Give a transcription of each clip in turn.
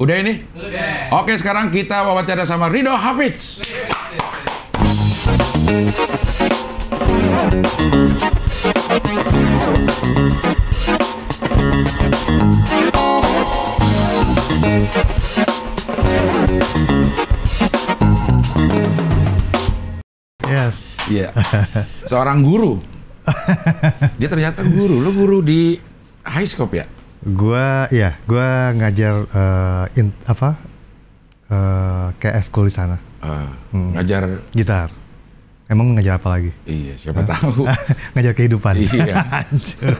Udah ini? Udah. Oke, sekarang kita wawancara sama Rido Hafiz. Yes. Iya. Yeah. Seorang guru. Dia ternyata guru. lo guru di high school ya? Gua ya, gua ngajar uh, in, apa? Uh, eh, kayak eskul di sana. Uh, hmm. Ngajar gitar. Emang ngajar apa lagi? Iya, siapa uh, tahu. ngajar kehidupan. Iya. Hancur.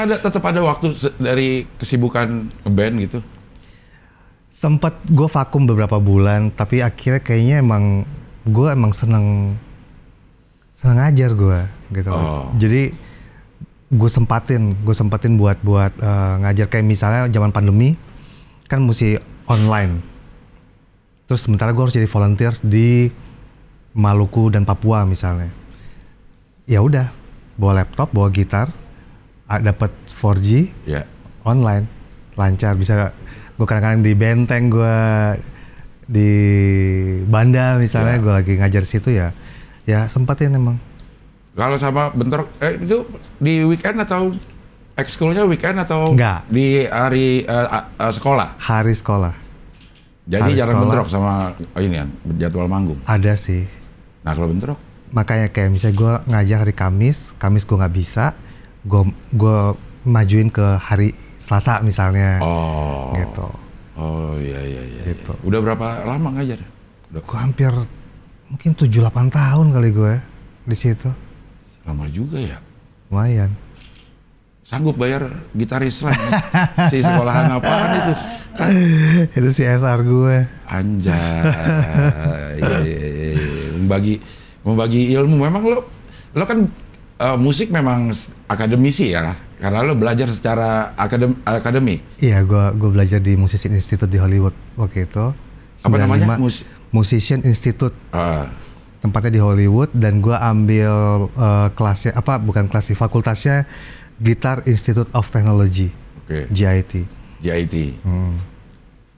ada tetap ada waktu dari kesibukan band gitu? Sempat gue vakum beberapa bulan, tapi akhirnya kayaknya emang gue emang seneng seneng ngajar gue gitu. Oh. Jadi gue sempatin gue sempatin buat buat uh, ngajar kayak misalnya zaman pandemi kan mesti online terus sementara gue harus jadi volunteer di Maluku dan Papua misalnya ya udah bawa laptop bawa gitar dapat 4G yeah. online lancar bisa gue kadang-kadang di benteng gue di Banda misalnya yeah. gue lagi ngajar situ ya ya sempatin emang kalau sama bentrok eh, itu di weekend atau ekskulnya weekend atau Enggak. di hari uh, uh, sekolah? Hari sekolah. Jadi hari jarang sekolah. bentrok sama oh ini kan jadwal manggung. Ada sih. Nah kalau bentrok? Makanya kayak misalnya gue ngajar hari Kamis, Kamis gue nggak bisa, gue gue majuin ke hari Selasa misalnya. Oh. Gitu. Oh iya iya iya. iya. Gitu. Udah berapa lama ngajar? Udah. Gue hampir mungkin 7-8 tahun kali gue di situ. Lama juga ya. Lumayan. Sanggup bayar gitaris lah. si sekolahan apaan itu. Kan itu si SR gue. Anjay. Iya, iya, iya. membagi membagi ilmu memang lo lo kan uh, musik memang akademisi ya lah karena lo belajar secara akadem akademi. Iya, gue gua belajar di Musician Institute di Hollywood waktu itu. 95, Apa namanya? Mus Musician Institute. Uh tempatnya di Hollywood dan gue ambil uh, kelasnya apa bukan kelas kelasnya fakultasnya Gitar Institute of Technology okay. GIT GIT hmm.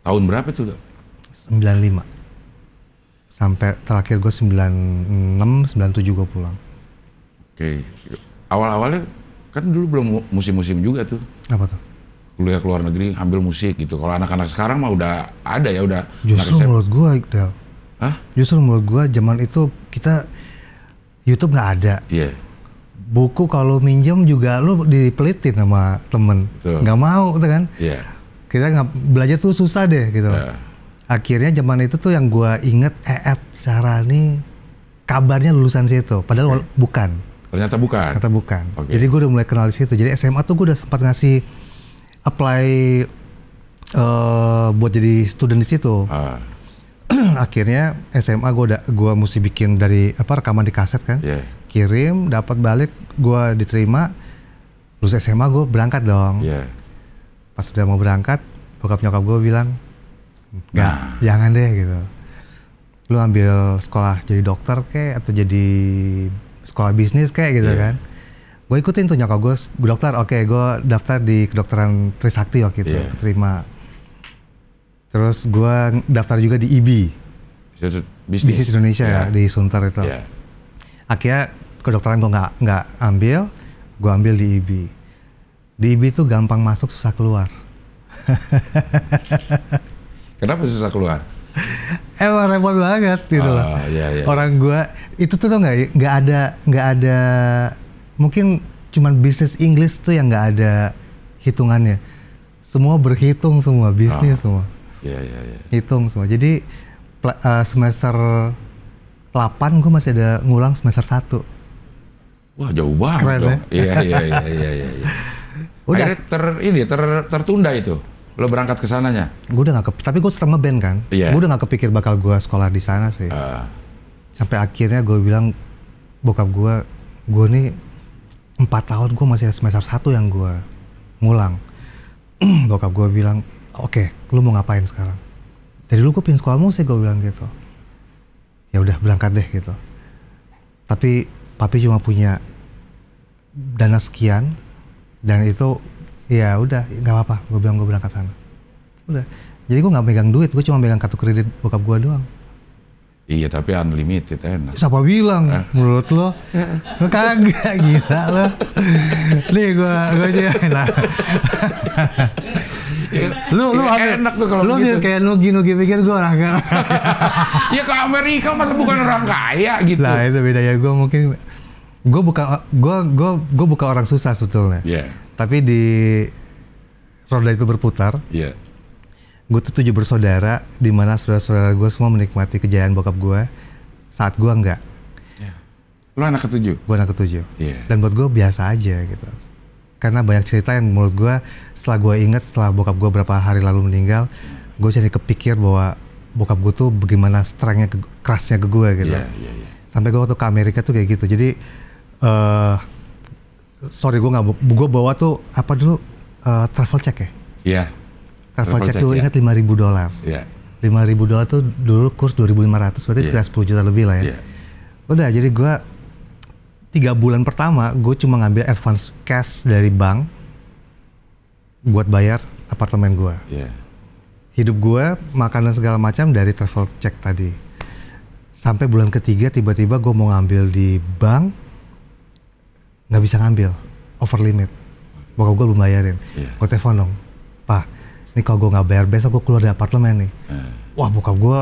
tahun berapa tuh 95 sampai terakhir gue 96 97 gue pulang oke okay. awal-awalnya kan dulu belum musim-musim juga tuh apa tuh kuliah ke luar negeri ambil musik gitu kalau anak-anak sekarang mah udah ada ya udah justru menurut gue Del Hah? Justru menurut gue zaman itu kita YouTube nggak ada. Iya. Yeah. Buku kalau minjem juga lu dipelitin sama temen, nggak mau, gitu kan? Iya. Yeah. Kita nggak belajar tuh susah deh, gitu. Yeah. Akhirnya zaman itu tuh yang gue inget Eet eh, eh, Sarani kabarnya lulusan situ, padahal okay. bukan. Ternyata bukan. Ternyata bukan. Okay. Jadi gue udah mulai kenal di situ. Jadi SMA tuh gue udah sempat ngasih apply uh, buat jadi student di situ. Ah. akhirnya SMA gue udah gue mesti bikin dari apa rekaman di kaset kan yeah. kirim dapat balik gue diterima lulus SMA gue berangkat dong yeah. pas udah mau berangkat bokap nyokap gue bilang nggak nah. jangan deh gitu lu ambil sekolah jadi dokter kayak atau jadi sekolah bisnis kayak gitu yeah. kan gue ikutin tuh nyokap gue dokter oke okay, gue daftar di kedokteran Trisakti waktu itu yeah. Iya. terima Terus gue daftar juga di IB. E bisnis, Bisnis Indonesia yeah. ya, di Sunter itu. Yeah. Akhirnya kedokteran gue nggak nggak ambil, gue ambil di IB. E di IB e itu gampang masuk susah keluar. Kenapa susah keluar? Emang repot banget gitu uh, loh. Yeah, yeah. Iya, iya. Orang gue itu tuh nggak nggak ada nggak ada mungkin cuman bisnis Inggris tuh yang nggak ada hitungannya. Semua berhitung semua bisnis uh. semua. Iya, iya, iya. hitung semua jadi eh, semester 8 gue masih ada ngulang semester 1 wah jauh banget Keren, dong ya? iya iya iya iya iya, iya. udah Akhirnya ter ini ter, tertunda itu lo berangkat ke sananya gue udah gak ke, tapi gue tetap ngeband kan yeah. gue udah gak kepikir bakal gue sekolah di sana sih uh. sampai akhirnya gue bilang bokap gue gue nih empat tahun gue masih semester satu yang gue ngulang bokap gue bilang oke okay, lu mau ngapain sekarang dari lu gue pengen sekolah musik gue bilang gitu ya udah berangkat deh gitu tapi papi cuma punya dana sekian dan itu ya udah nggak apa-apa gue bilang gue berangkat sana udah jadi gue nggak megang duit gue cuma megang kartu kredit bokap gue doang Iya tapi unlimited enak. Siapa bilang? Eh? Menurut lo? Kagak gila lo. Nih gue gue aja. Nah. lu lu ya, enak tuh kalau lu gitu. kayak nugi nugi pikir gue orang kaya ya ke Amerika masa bukan orang kaya gitu lah itu beda ya gue mungkin gue bukan gue gue gue bukan orang susah sebetulnya yeah. tapi di roda itu berputar yeah. gue tuh tujuh bersaudara di mana saudara-saudara gue semua menikmati kejayaan bokap gue saat gue enggak yeah. lu anak ketujuh gue anak ketujuh yeah. dan buat gue biasa aja gitu karena banyak cerita yang menurut gue setelah gue inget setelah bokap gue berapa hari lalu meninggal gue jadi kepikir bahwa bokap gue tuh bagaimana strengthnya ke, kerasnya ke gue gitu yeah, yeah, yeah. sampai gue waktu ke Amerika tuh kayak gitu jadi uh, sorry gue nggak gue bawa tuh apa dulu uh, travel check ya iya yeah. travel, travel check, check dulu iya. ingat lima ribu dolar iya. lima ribu dolar tuh dulu kurs dua ribu lima ratus berarti yeah. sekitar sepuluh juta lebih lah ya yeah. udah jadi gue tiga bulan pertama gue cuma ngambil advance cash dari bank buat bayar apartemen gue. Yeah. Hidup gue makanan segala macam dari travel check tadi. Sampai bulan ketiga tiba-tiba gue mau ngambil di bank nggak bisa ngambil over limit. Bokap gue belum bayarin. Yeah. Gue telepon dong, pak. Ini kalau gue nggak bayar besok gue keluar dari apartemen nih. Yeah. Wah bokap gue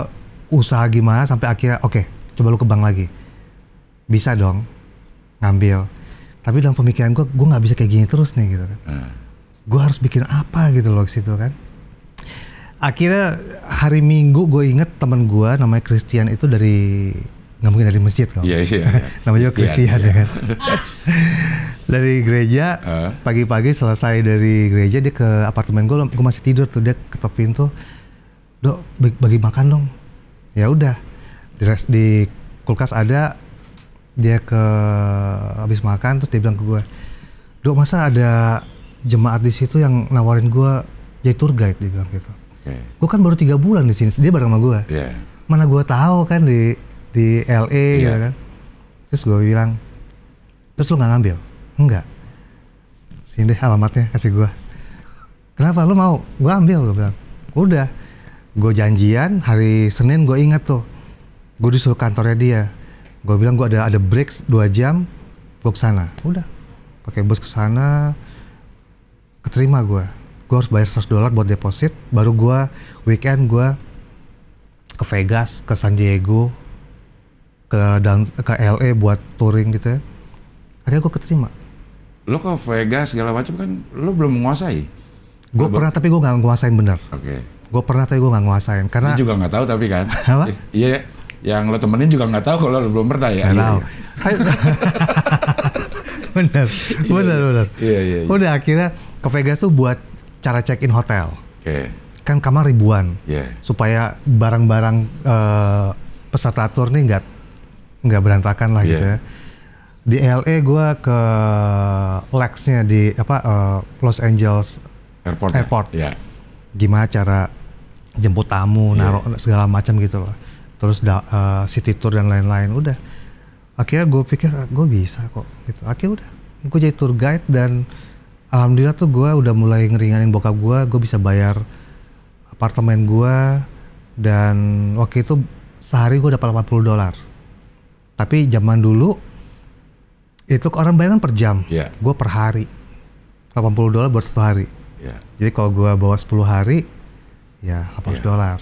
usaha gimana sampai akhirnya oke okay, coba lu ke bank lagi. Bisa dong, ngambil tapi dalam pemikiran gue gue nggak bisa kayak gini terus nih gitu kan hmm. gue harus bikin apa gitu loh situ kan akhirnya hari minggu gue inget temen gue namanya Christian itu dari nggak mungkin dari masjid kan? Iya iya. iya. namanya juga Christian, iya. ya kan. dari gereja pagi-pagi uh. selesai dari gereja dia ke apartemen gue, gue masih tidur tuh dia ketok pintu, dok bagi, makan dong. Ya udah di kulkas ada dia ke habis makan terus dia bilang ke gue dok masa ada jemaat di situ yang nawarin gue jadi tour guide dia bilang gitu yeah. gue kan baru tiga bulan di sini dia bareng sama gue yeah. mana gue tahu kan di di LA yeah. gitu kan terus gue bilang terus lu nggak ngambil enggak sini deh alamatnya kasih gue kenapa lu mau gue ambil gue bilang udah gue janjian hari Senin gue ingat tuh gue disuruh kantornya dia gue bilang gue ada ada break dua jam gue kesana udah pakai bus kesana keterima gue gue harus bayar 100 dolar buat deposit baru gue weekend gue ke Vegas ke San Diego ke down, ke LA buat touring gitu ya akhirnya gue keterima lo ke Vegas segala macam kan lo belum menguasai gue pernah tapi gue nggak menguasain bener oke okay. gue pernah tapi gue nggak menguasain karena Dia juga nggak tahu tapi kan iya, iya yang lo temenin juga nggak tahu kalau lo belum pernah ya. Nggak iya, tahu. Iya. bener, iya, bener, bener. Iya, iya, iya. Udah akhirnya ke Vegas tuh buat cara check-in hotel. Oke. Okay. Kan kamar ribuan. Yeah. Supaya barang-barang uh, peserta tour nih nggak nggak berantakan lah yeah. gitu ya. Di LA gue ke Lexnya di apa uh, Los Angeles Airport. Ya? Airport. Ya. Yeah. Gimana cara jemput tamu, yeah. naruh segala macam gitu loh terus da, uh, city tour dan lain-lain udah akhirnya gue pikir ah, gue bisa kok gitu akhirnya udah gue jadi tour guide dan alhamdulillah tuh gue udah mulai ngeringanin bokap gue gue bisa bayar apartemen gue dan waktu itu sehari gue dapat 80 dolar tapi zaman dulu itu orang bayaran per jam yeah. gue per hari 80 dolar buat satu hari yeah. jadi kalau gue bawa 10 hari ya 800 yeah. dolar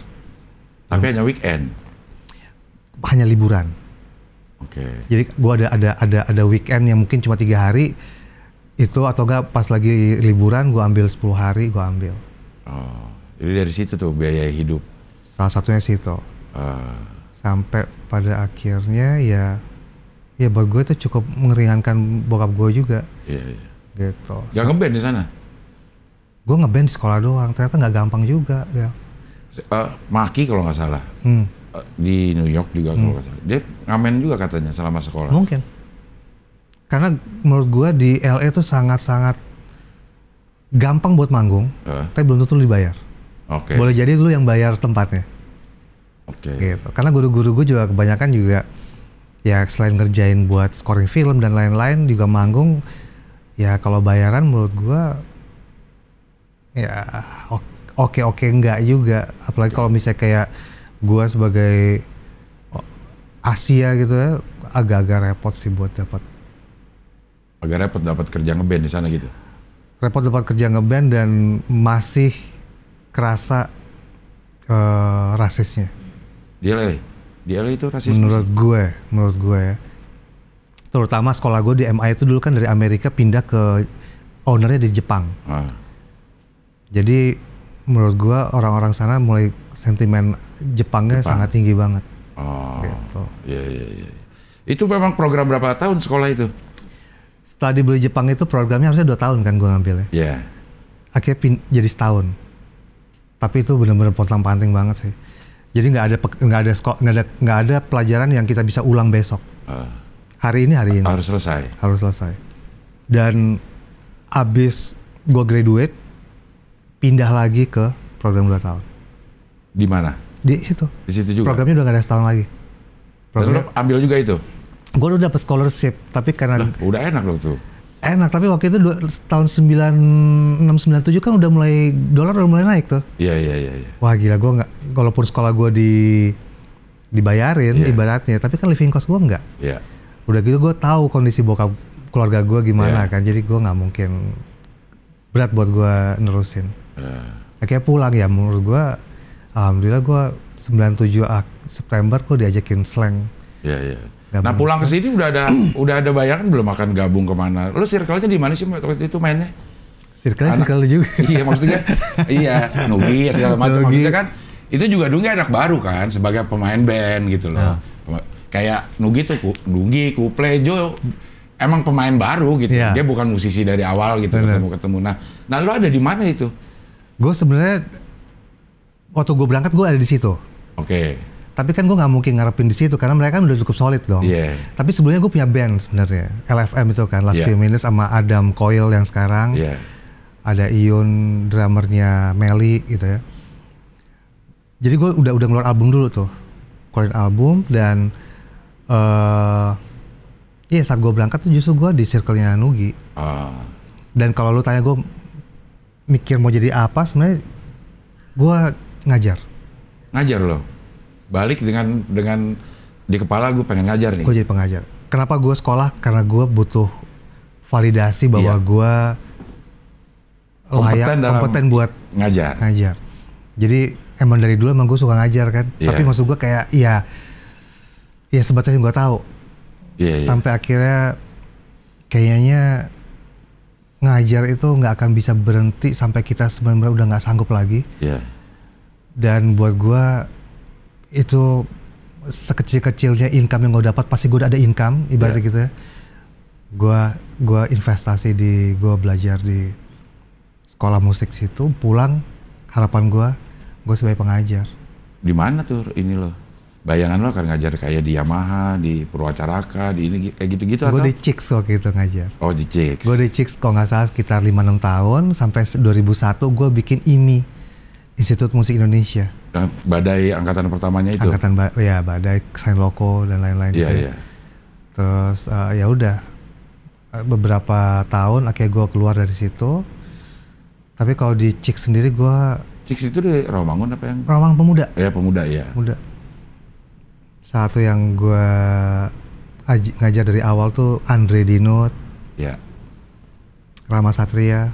tapi hanya weekend hanya liburan. Oke. Okay. Jadi gue ada ada ada ada weekend yang mungkin cuma tiga hari itu atau enggak pas lagi liburan gue ambil 10 hari gue ambil. Oh, jadi dari situ tuh biaya hidup. Salah satunya situ. Uh. Sampai pada akhirnya ya ya buat gue itu cukup meringankan bokap gue juga. Iya. Yeah, Gitu. Gak so, ngeband di sana? Gue ngeband di sekolah doang. Ternyata nggak gampang juga ya. Uh, eh, maki kalau nggak salah. Hmm di New York juga hmm. kalau kata. Dia ngamen juga katanya selama sekolah. Mungkin. Karena menurut gua di LA itu sangat-sangat gampang buat manggung, uh. tapi belum tentu dibayar. Oke. Okay. Boleh jadi lu yang bayar tempatnya. Oke. Okay. Gitu. Karena guru-guru gue juga kebanyakan juga ya selain ngerjain buat scoring film dan lain-lain juga manggung ya kalau bayaran menurut gua ya oke oke enggak juga apalagi okay. kalau misalnya kayak gua sebagai Asia gitu ya agak-agak repot sih buat dapat agak repot dapat kerja ngeband di sana gitu repot dapat kerja ngeband dan masih kerasa uh, rasisnya di LA di LA itu rasis menurut masih? gue menurut gue ya terutama sekolah gue di MI itu dulu kan dari Amerika pindah ke ownernya di Jepang ah. jadi menurut gue orang-orang sana mulai sentimen Jepangnya Jepang. sangat tinggi banget. Oh. Gitu. Iya, iya, iya. Itu memang program berapa tahun sekolah itu? Setelah beli Jepang itu programnya harusnya dua tahun kan gue ngambilnya. Iya. Yeah. Akhirnya pin, jadi setahun. Tapi itu benar-benar potong panting banget sih. Jadi nggak ada nggak ada nggak ada nggak ada pelajaran yang kita bisa ulang besok. Uh, hari ini hari ini. Harus selesai. Harus selesai. Dan abis gue graduate pindah lagi ke program dua tahun. Di mana? di situ. Di situ juga. Programnya udah gak ada setahun lagi. Program, ambil juga itu. Gue udah dapet scholarship, tapi karena Loh, udah enak loh tuh. Enak, tapi waktu itu enam tahun 9697 kan udah mulai dolar udah mulai naik tuh. Iya iya iya. Ya. Wah gila gue nggak, kalaupun sekolah gue di dibayarin yeah. ibaratnya, tapi kan living cost gue nggak. Iya. Udah gitu gue tahu kondisi bokap keluarga gue gimana yeah. kan, jadi gue nggak mungkin berat buat gue nerusin. Yeah. Akhirnya pulang ya menurut gue alhamdulillah gue 97 September gue diajakin slang. Iya iya. Gabung nah pulang ke sini udah ada udah ada bayangan belum akan gabung kemana? Lo circle-nya di mana sih waktu itu mainnya? Circle anak, circle juga. Iya maksudnya iya Nugi segala macam maksudnya kan itu juga Nugi anak baru kan sebagai pemain band gitu loh. Ya. Kayak Nugi tuh Nugi, Kuple, Jo emang pemain baru gitu. Ya. Dia bukan musisi dari awal gitu ketemu-ketemu. Nah, nah lo ada di mana itu? Gue sebenarnya waktu gue berangkat gue ada di situ. Oke. Okay. Tapi kan gue nggak mungkin ngarepin di situ karena mereka kan udah cukup solid dong. Yeah. Tapi sebelumnya gue punya band sebenarnya LFM itu kan Last yeah. Few Minutes sama Adam Coil yang sekarang. Yeah. Ada Ion drummernya Meli gitu ya. Jadi gue udah udah ngeluar album dulu tuh, keluarin album dan uh, iya saat gue berangkat tuh justru gue di circle-nya Nugi. Ah. Dan kalau lu tanya gue mikir mau jadi apa sebenarnya gue ngajar. Ngajar loh. Balik dengan dengan di kepala gue pengen ngajar nih. Gue jadi pengajar. Kenapa gue sekolah? Karena gue butuh validasi bahwa iya. gue layak, kompeten, kompeten buat ngajar. Ngajar. Jadi emang dari dulu emang gue suka ngajar kan. Iya. Tapi maksud gue kayak ya ya sebatas yang gue tahu. Iya, iya. Sampai iya. akhirnya kayaknya ngajar itu nggak akan bisa berhenti sampai kita sebenarnya udah nggak sanggup lagi. Yeah dan buat gue itu sekecil-kecilnya income yang gue dapat pasti gue udah ada income ibaratnya yeah. gitu ya gue gua investasi di gue belajar di sekolah musik situ pulang harapan gue gue sebagai pengajar di mana tuh ini loh bayangan lo akan ngajar kayak di Yamaha di Purwacaraka di ini kayak gitu-gitu gue di Chicks waktu itu ngajar oh di Chicks gue di Chicks kalau nggak salah sekitar 5-6 tahun sampai 2001 gue bikin ini Institut Musik Indonesia. Ah, badai angkatan pertamanya itu. Angkatan ba ya badai Sain Loko dan lain-lain yeah, gitu. Ya. Iya. Terus uh, ya udah eh, beberapa tahun akhirnya gue keluar dari situ. Tapi kalau di Cik sendiri gue Cik itu di Rawamangun apa yang? rawang Pemuda. Ya Pemuda ya. Pemuda. Satu yang gue ngajar dari awal tuh Andre Dino. Ya. Rama Satria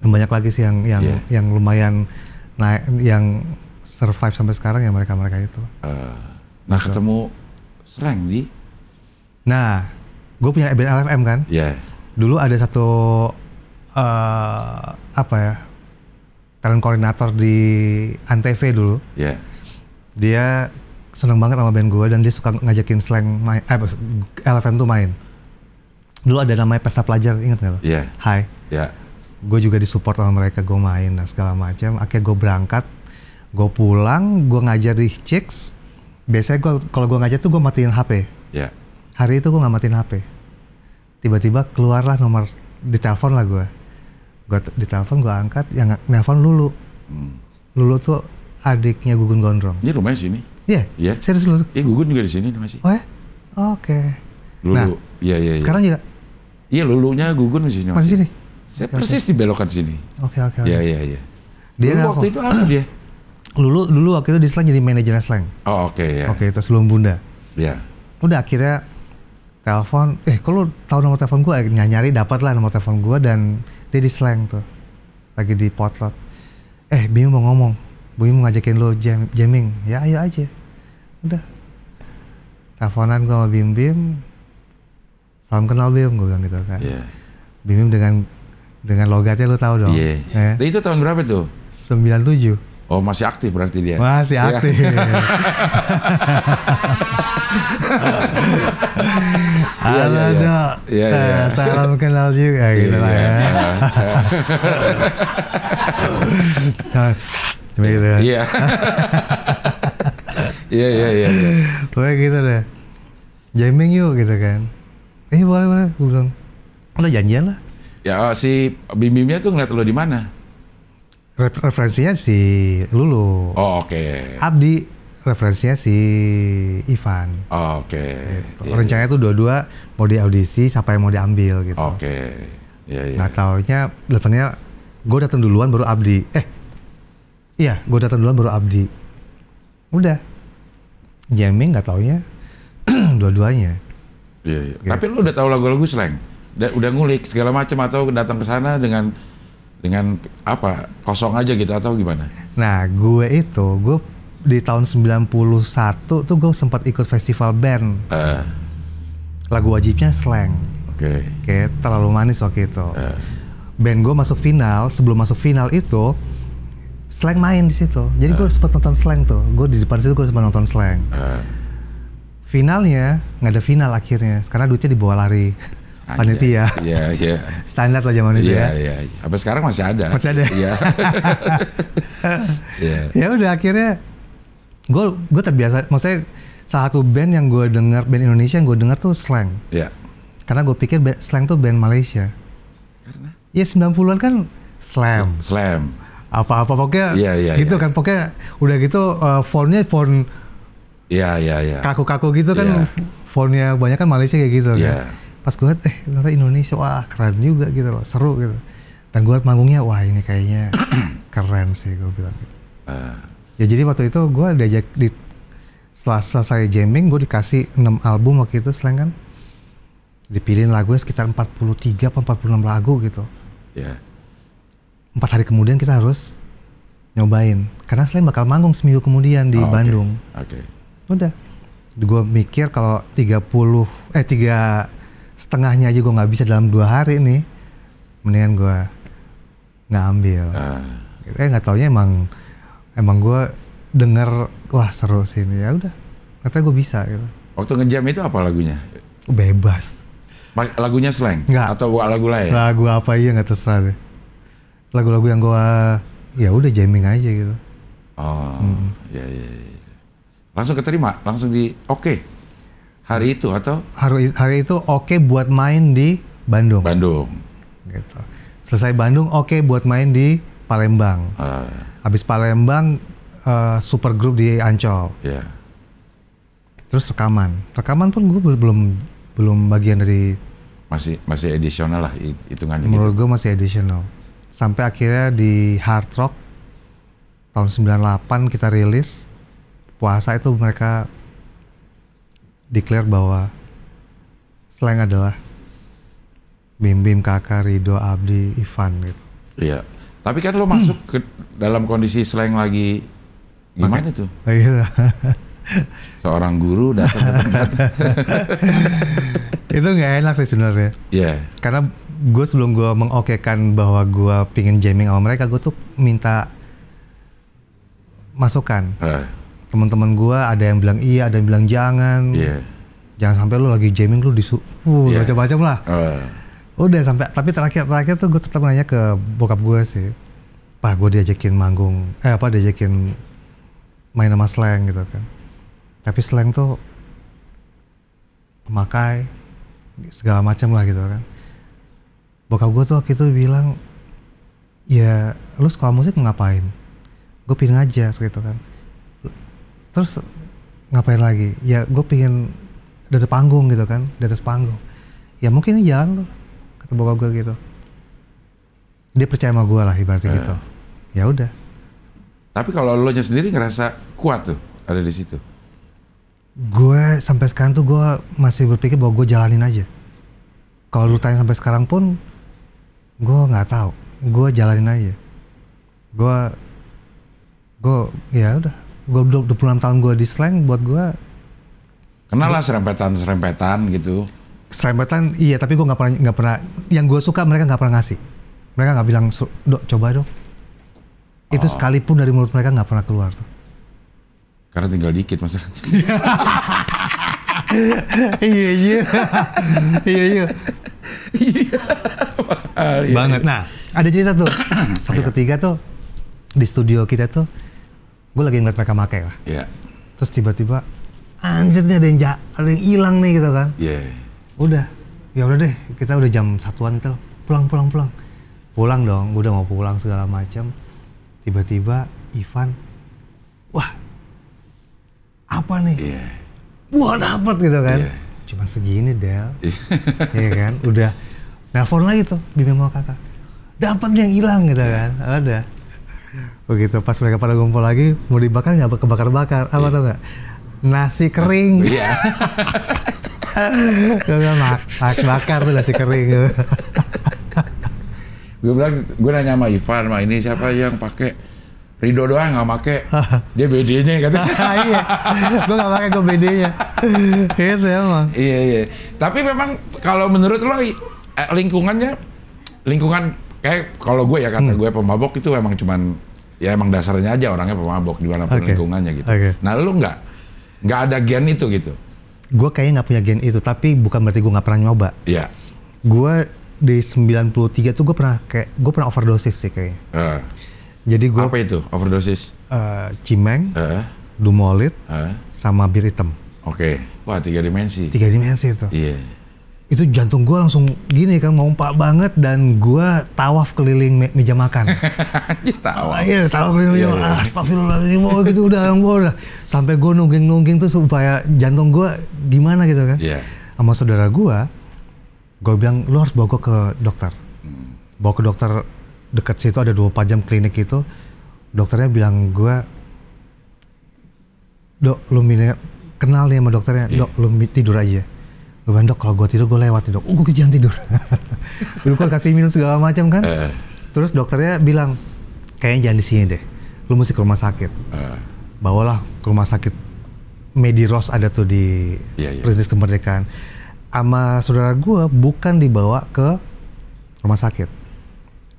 dan banyak lagi sih yang yang yeah. yang lumayan naik yang survive sampai sekarang yang mereka-mereka itu. Uh, nah, gitu. ketemu Slang di Nah, gue punya band LFM kan? Iya. Yeah. Dulu ada satu uh, apa ya? talent koordinator di Antv dulu. Iya. Yeah. Dia seneng banget sama band gue dan dia suka ngajakin slang main, eh, LFM tuh main. Dulu ada namanya pesta pelajar, inget gak lo? Iya. Yeah. Hai. Iya. Yeah gue juga disupport sama mereka gue main dan nah, segala macam akhirnya gue berangkat gue pulang gue ngajar di chicks biasanya gue kalau gue ngajar tuh gue matiin hp yeah. hari itu gue nggak matiin hp tiba-tiba keluarlah nomor di telepon lah gue gue di telepon gue angkat yang nelfon lulu hmm. lulu tuh adiknya gugun gondrong ini rumahnya sini iya yeah. yeah. serius lulu iya gugun juga di sini masih oh ya oke okay. lulu nah, iya, iya iya sekarang juga iya lulunya gugun masih sini masih sini saya okay, persis okay. di belokan sini. Oke okay, oke. Okay, ya okay. ya ya. Dia dulu waktu itu apa dia? Lulu dulu waktu itu di Slang jadi manajer Slang. Oh oke okay, ya. Oke okay, itu sebelum Bunda. Ya. Yeah. Udah akhirnya telepon, eh kalau tahu nomor telepon gue nyari nyari dapat lah nomor telepon gue dan dia di Slang tuh lagi di potlot. Eh bingung mau ngomong, bingung mau ngajakin lo jam, jamming, ya ayo aja. Udah. Teleponan gue sama Bim Bim, salam kenal Bim gue bilang gitu kan. Yeah. Bim Bim dengan dengan logatnya lu tahu dong. Iya. Yeah. Ya. Itu tahun berapa tuh? 97. Oh, masih aktif berarti dia. Masih iya. aktif. Iya, Halo iya, dok, Iya, eh, salam kenal juga gitu lah ya. Iya. Iya. Iya, Iya. Iya, iya, iya. Pokoknya gitu deh. Jamming yuk gitu kan. Eh boleh boleh, gue bilang. Udah janjian lah. Ya si Bim Bimnya tuh ngeliat lo di mana? referensinya si Lulu. Oh, oke. Okay. Abdi referensinya si Ivan. Oh, oke. Okay. Gitu. Iya, Rencananya yeah. tuh dua-dua mau di audisi, siapa yang mau diambil gitu. Oke. Okay. Iya, yeah, yeah. Nah, taunya datangnya gue datang duluan baru Abdi. Eh. Iya, gue datang duluan baru Abdi. Udah. Jamming nggak taunya dua-duanya. Iya, yeah, yeah. Gitu. Tapi lu udah tahu lagu-lagu slang? udah ngulik segala macam atau datang ke sana dengan dengan apa kosong aja gitu atau gimana? Nah, gue itu gue di tahun 91 tuh gue sempat ikut festival band. Uh. Lagu wajibnya slang. Oke. Okay. Oke, terlalu manis waktu itu. Uh. Band gue masuk final, sebelum masuk final itu slang main di situ. Jadi uh. gue eh. sempat nonton slang tuh. Gue di depan situ gue sempat nonton slang. Uh. Finalnya nggak ada final akhirnya, karena duitnya dibawa lari. panitia. Iya, iya. Standar lah zaman itu iya, ya. Iya, iya. Sampai sekarang masih ada. Masih ada. Iya. Iya. Ya udah akhirnya gue gue terbiasa. Maksudnya salah satu band yang gue dengar band Indonesia yang gue dengar tuh slang. Iya. Karena gue pikir slang tuh band Malaysia. Karena? Ya 90-an kan slam. Slam. Apa-apa pokoknya ya, ya, gitu ya. kan pokoknya udah gitu uh, fontnya font Iya, iya, iya. Kaku-kaku gitu kan yeah. fontnya banyak kan Malaysia kayak gitu yeah. kan pas gue eh ternyata Indonesia wah keren juga gitu loh seru gitu dan gue manggungnya wah ini kayaknya keren sih gue bilang gitu. Uh. ya jadi waktu itu gue diajak di selasa saya jamming gue dikasih 6 album waktu itu selain kan dipilihin lagunya sekitar 43 atau 46 lagu gitu ya yeah. empat hari kemudian kita harus nyobain karena selain bakal manggung seminggu kemudian di oh, Bandung oke okay. okay. udah gue mikir kalau 30 eh 3 setengahnya aja gue nggak bisa dalam dua hari nih mendingan gue nggak ambil uh. eh nggak taunya emang emang gue denger wah seru sih ini ya udah kata gue bisa gitu waktu ngejam itu apa lagunya bebas lagunya slang nggak atau lagu lain lagu apa aja nggak terserah deh lagu-lagu yang gue ya udah jamming aja gitu oh hmm. ya, ya, ya langsung keterima langsung di oke okay. Hari itu atau? Hari, hari itu oke okay buat main di Bandung. Bandung. Gitu. Selesai Bandung oke okay buat main di Palembang. Uh. Habis Palembang uh, super grup di Ancol. Yeah. Terus rekaman. Rekaman pun gue belum belum bagian dari masih masih additional lah hitungannya. Gitu. Menurut gitu. gue masih additional. Sampai akhirnya di Hard Rock tahun 98 kita rilis puasa itu mereka declare bahwa slang adalah Bim Bim, Kakak, Rido, Abdi, Ivan gitu. Iya. Tapi kan lo masuk hmm. ke dalam kondisi slang lagi gimana tuh? Oh, iya. Seorang guru datang itu nggak enak sih sebenarnya. Iya. Yeah. Karena gue sebelum gue mengokekan bahwa gue pingin jamming sama mereka, gue tuh minta masukan. Uh teman-teman gue ada yang bilang iya ada yang bilang jangan yeah. jangan sampai lu lagi jamming lu disu uh, yeah. macam-macam lah uh. udah sampai tapi terakhir terakhir tuh gue tetap nanya ke bokap gue sih pak gue diajakin manggung eh apa diajakin main sama slang gitu kan tapi slang tuh pemakai segala macam lah gitu kan bokap gue tuh waktu itu bilang ya lu sekolah musik ngapain gue pilih ngajar gitu kan terus ngapain lagi ya gue pingin di panggung gitu kan di atas panggung ya mungkin ini jalan lo kata bokap gue gitu dia percaya sama gue lah ibaratnya eh. gitu ya udah tapi kalau lo nya sendiri ngerasa kuat tuh ada di situ gue sampai sekarang tuh gue masih berpikir bahwa gue jalanin aja kalau lu tanya sampai sekarang pun gue nggak tahu gue jalanin aja gue gue ya udah udah 26 tahun gua di slang buat gua kenal lah serempetan serempetan gitu serempetan iya tapi gua nggak pernah nggak pernah yang gua suka mereka nggak pernah ngasih mereka nggak bilang dok coba dong oh. itu sekalipun dari mulut mereka nggak pernah keluar tuh karena tinggal dikit mas iya iya iya iya, ah, iya banget iya. nah ada cerita tuh satu iya. ketiga tuh di studio kita tuh gue lagi ngeliat mereka make lah. Yeah. Terus tiba-tiba anjir nih ada yang ja, ada yang hilang nih gitu kan. Iya. Yeah. Udah, ya udah deh kita udah jam satuan tuh. pulang pulang pulang. Pulang dong, gue udah mau pulang segala macam. Tiba-tiba Ivan, wah apa nih? Yeah. Wah dapat gitu kan. Yeah. Cuma segini Del, iya, iya kan. Udah nelfon lagi tuh bimbing mau kakak. Dapat yang hilang gitu yeah. kan, ada begitu oh pas mereka pada ngumpul lagi mau dibakar nggak kebakar-bakar apa yeah. tau nggak nasi kering iya gue bilang mak, mak bakar tuh nasi kering gue bilang gue nanya sama Ivan sama ini siapa yang pakai Rido doang nggak pakai dia BD-nya katanya iya gue nggak pakai gue BD-nya itu emang ya, iya iya tapi memang kalau menurut lo eh, lingkungannya lingkungan kayak kalau gue ya kata hmm. gue pemabok itu emang cuman ya emang dasarnya aja orangnya pemabok di mana okay. lingkungannya gitu. Okay. Nah lu nggak nggak ada gen itu gitu? Gue kayaknya nggak punya gen itu tapi bukan berarti gue nggak pernah nyoba. Iya. Yeah. Gue di 93 tuh gue pernah kayak gue pernah overdosis sih kayaknya. Uh. Jadi gue apa itu overdosis? Uh, cimeng, uh. Eh. dumolit, uh. sama bir hitam. Oke. Okay. Wah tiga dimensi. Tiga dimensi itu. Iya. Yeah itu jantung gue langsung gini kan ngompa banget dan gue tawaf keliling me meja makan. Iya, tawaf. Iya, tawaf keliling meja iya, makan. Iya. Astagfirullahaladzim, oh, gitu udah, yang udah. Sampai gue nungging-nungging tuh supaya jantung gue gimana gitu kan. Iya. Yeah. Sama saudara gue, gue bilang, lu harus bawa gue ke dokter. Hmm. Bawa ke dokter dekat situ ada 24 jam klinik itu. Dokternya bilang gue, dok lu minimal, kenal nih sama dokternya, yeah. dok lu tidur aja gue dok kalau gue tidur gue lewat dok, oh gue jangan tidur. Lu kan kasih minum segala macam kan. Uh. Terus dokternya bilang kayaknya jangan di sini deh, lu mesti ke rumah sakit. Uh. Bawalah ke rumah sakit Mediros ada tuh di yeah, yeah. Perintis Kemerdekaan. Sama saudara gue bukan dibawa ke rumah sakit,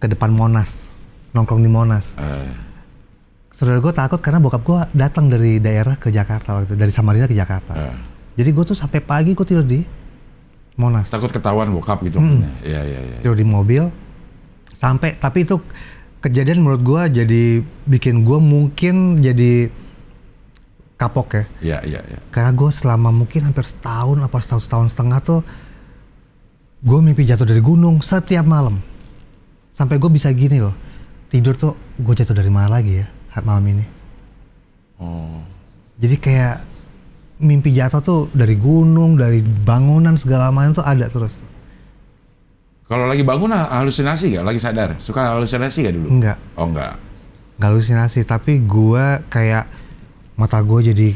ke depan Monas, nongkrong di Monas. Uh saudara gue takut karena bokap gue datang dari daerah ke Jakarta waktu itu, dari Samarinda ke Jakarta. Uh. Jadi gue tuh sampai pagi gue tidur di Monas. Takut ketahuan bokap gitu. Hmm. Ya, ya, ya. Tidur di mobil sampai tapi itu kejadian menurut gue jadi bikin gue mungkin jadi kapok ya. Iya, iya, iya. Karena gue selama mungkin hampir setahun apa setahun setahun setengah tuh gue mimpi jatuh dari gunung setiap malam sampai gue bisa gini loh tidur tuh gue jatuh dari mana lagi ya malam ini oh jadi kayak mimpi jatuh tuh dari gunung, dari bangunan segala macam tuh ada terus. Kalau lagi bangun ah, halusinasi gak? Lagi sadar? Suka halusinasi gak dulu? Enggak. Oh enggak. Enggak halusinasi, tapi gue kayak mata gue jadi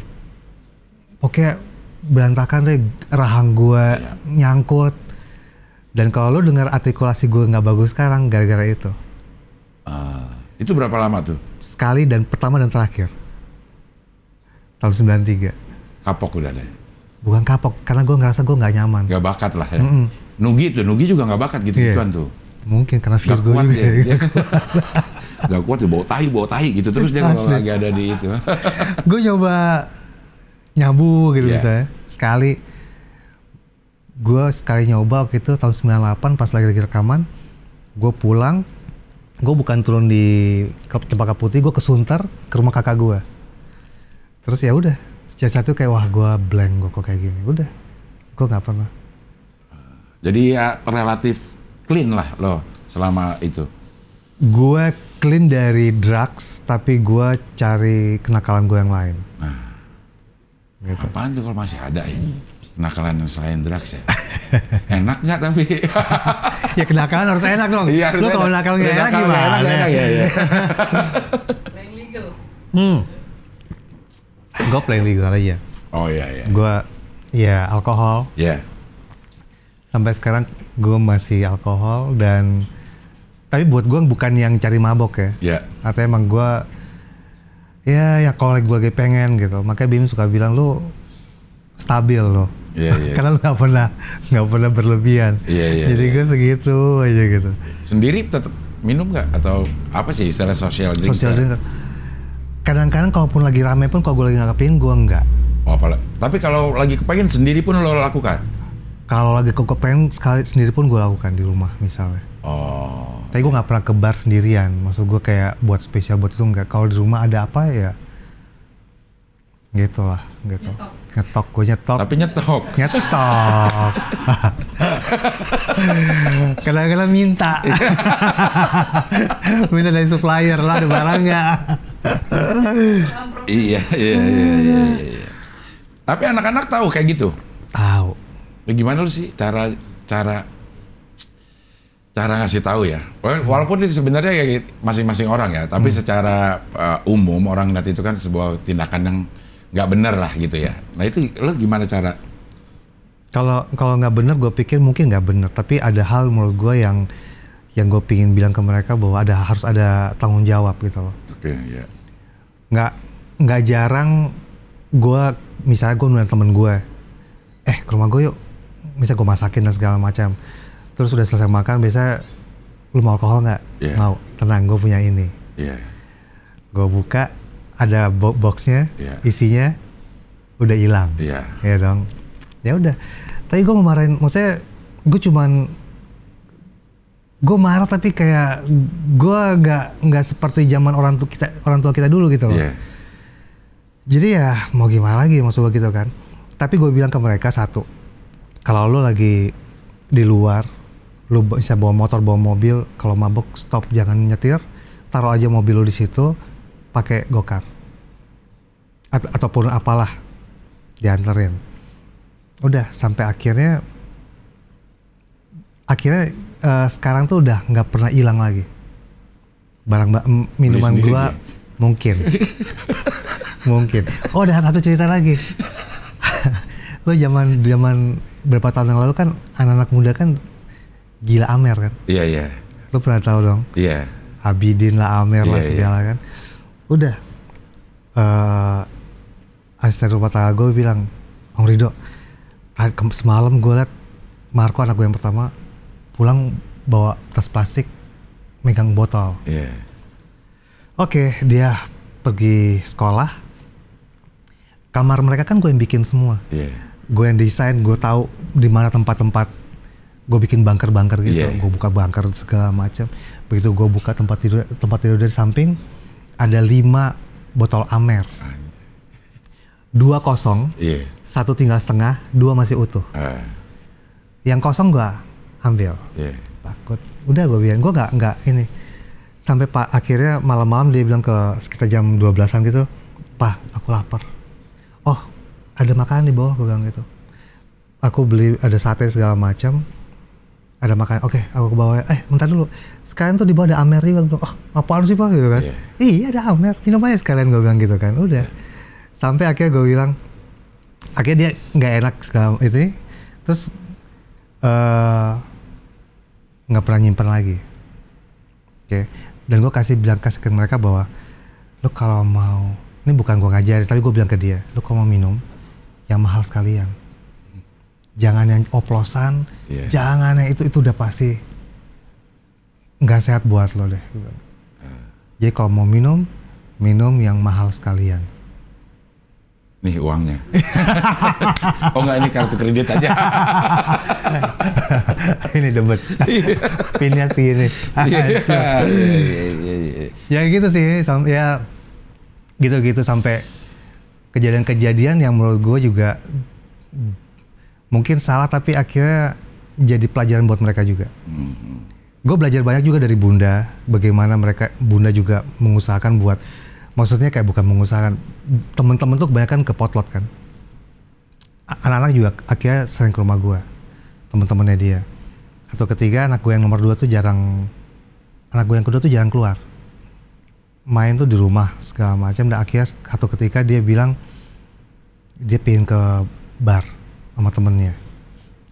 oke berantakan deh rahang gue ya. nyangkut. Dan kalau lo dengar artikulasi gue nggak bagus sekarang gara-gara itu. Uh, itu berapa lama tuh? Sekali dan pertama dan terakhir. Tahun 93. Kapok udah deh. Bukan kapok, karena gue ngerasa gue nggak nyaman. Gak bakat lah ya. Mm hmm Nugi tuh, Nugi juga nggak bakat gitu-gituan iya. yeah. tuh. Mungkin karena Virgo gak kuat juga. Ya, dia gak kuat ya, bawa tahi, bawa tahi gitu. Terus dia kalau lagi ada di itu. gue nyoba nyabu gitu yeah. misalnya. Sekali, gue sekali nyoba waktu itu tahun 98 pas lagi, lagi rekaman. Gue pulang, gue bukan turun di Cempaka Putih, gue ke Sunter, ke rumah kakak gue. Terus ya udah, sejak satu kayak wah gue blank gue kok kayak gini udah gue nggak pernah jadi ya relatif clean lah lo selama itu gue clean dari drugs tapi gue cari kenakalan gue yang lain nah, gitu. apaan tuh kalau masih ada ya kenakalan yang selain drugs ya enak nggak tapi ya kenakalan harus enak dong iya, lo kalau nakal nggak enak gimana enak, enak, ya, ya. hmm gue play legal aja. Oh iya iya. Gue ya alkohol. Iya. Yeah. Sampai sekarang gue masih alkohol dan tapi buat gue bukan yang cari mabok ya. Iya. Yeah. Atau emang gue ya ya kalau gue lagi pengen gitu. Makanya Bim suka bilang lu stabil loh. Iya, yeah, iya. Yeah. Karena lu gak pernah nggak pernah berlebihan. Iya, yeah, iya. Jadi iya. gue segitu aja gitu. Sendiri tetap minum nggak atau apa sih istilah sosial drink? Sosial ya? drink kadang-kadang kalaupun lagi rame pun kalau gue lagi nggak kepingin gue enggak oh, apa tapi kalau lagi kepengen sendiri pun lo lakukan kalau lagi kepengen sekali sendiri pun gue lakukan di rumah misalnya oh tapi gue nggak pernah ke bar sendirian maksud gue kayak buat spesial buat itu enggak kalau di rumah ada apa ya gitu lah gitu nyetok gue nyetok tapi nyetok nyetok kadang-kadang minta iya. minta dari supplier lah ada barang nggak iya, iya, iya, iya, iya. Tapi anak-anak tahu kayak gitu. Tahu. Ya gimana lu sih cara cara cara ngasih tahu ya? Walaupun ini sebenarnya ya masing-masing orang ya, tapi hmm. secara uh, umum orang nanti itu kan sebuah tindakan yang nggak bener lah gitu ya. Nah itu lo gimana cara? Kalau kalau nggak bener, gue pikir mungkin nggak bener. Tapi ada hal menurut gue yang yang gue pingin bilang ke mereka bahwa ada harus ada tanggung jawab gitu loh. Oke, okay, ya. Yeah nggak nggak jarang gue misalnya gue nanya temen gue eh ke rumah gue yuk misalnya gue masakin dan segala macam terus udah selesai makan biasa lu mau alkohol nggak yeah. mau tenang gue punya ini yeah. gue buka ada boxnya yeah. isinya udah hilang yeah. ya iya dong ya udah tapi gue kemarin maksudnya gue cuman gue marah tapi kayak gue nggak nggak seperti zaman orang tua kita orang tua kita dulu gitu loh. Yeah. Jadi ya mau gimana lagi maksud gue gitu kan. Tapi gue bilang ke mereka satu, kalau lo lagi di luar, lo bisa bawa motor bawa mobil, kalau mabuk stop jangan nyetir, taruh aja mobil lo di situ, pakai gokar A- ataupun apalah dianterin. Udah sampai akhirnya akhirnya uh, sekarang tuh udah nggak pernah hilang lagi barang mbak minuman gua ya? mungkin mungkin oh ada satu cerita lagi lo zaman zaman berapa tahun yang lalu kan anak-anak muda kan gila Amer kan iya yeah, iya yeah. lo pernah tahu dong iya yeah. Abidin lah Amer yeah, lah iya. segala yeah. kan udah uh, eh, asisten rumah tangga gue bilang Om Rido semalam gue liat Marco anak gue yang pertama pulang bawa tas plastik megang botol. Yeah. Oke, okay, dia pergi sekolah. Kamar mereka kan gue yang bikin semua. Yeah. Gue yang desain, gue tahu di mana tempat-tempat gue bikin bunker-bunker gitu, yeah. gue buka bunker segala macam. Begitu gue buka tempat tidur tempat tidur dari samping ada lima botol Amer, dua kosong, yeah. satu tinggal setengah, dua masih utuh. Uh. Yang kosong gue ambil yeah. takut udah gue bilang gue nggak nggak ini sampai pak akhirnya malam-malam dia bilang ke sekitar jam 12-an gitu pak aku lapar oh ada makanan di bawah gue bilang gitu aku beli ada sate segala macam ada makanan oke okay, aku ke bawah ya. eh bentar dulu sekalian tuh di bawah ada amer nih bang oh apaan sih pak gitu kan yeah. iya ada amer minum aja sekalian gue bilang gitu kan udah iya. sampai akhirnya gue bilang akhirnya dia nggak enak segala itu terus uh, nggak pernah nyimpen lagi oke okay. dan gue kasih bilang kasih ke mereka bahwa lo kalau mau ini bukan gue ngajarin tapi gue bilang ke dia lo kalau mau minum yang mahal sekalian jangan yang oplosan yeah. jangan yang itu itu udah pasti nggak sehat buat lo deh iya. jadi kalau mau minum minum yang mahal sekalian Nih uangnya. oh enggak ini kartu kredit aja. ini debet. Pinnya sih ini, iya, iya, iya, Ya gitu sih, ya gitu-gitu sampai kejadian-kejadian yang menurut gue juga mungkin salah tapi akhirnya jadi pelajaran buat mereka juga. Hmm. Gue belajar banyak juga dari bunda, bagaimana mereka bunda juga mengusahakan buat maksudnya kayak bukan mengusahakan temen-temen tuh kebanyakan ke potlot kan anak-anak juga akhirnya sering ke rumah gue temen-temennya dia atau ketiga anak gue yang nomor dua tuh jarang anak gue yang kedua tuh jarang keluar main tuh di rumah segala macam dan akhirnya satu ketika dia bilang dia pengen ke bar sama temennya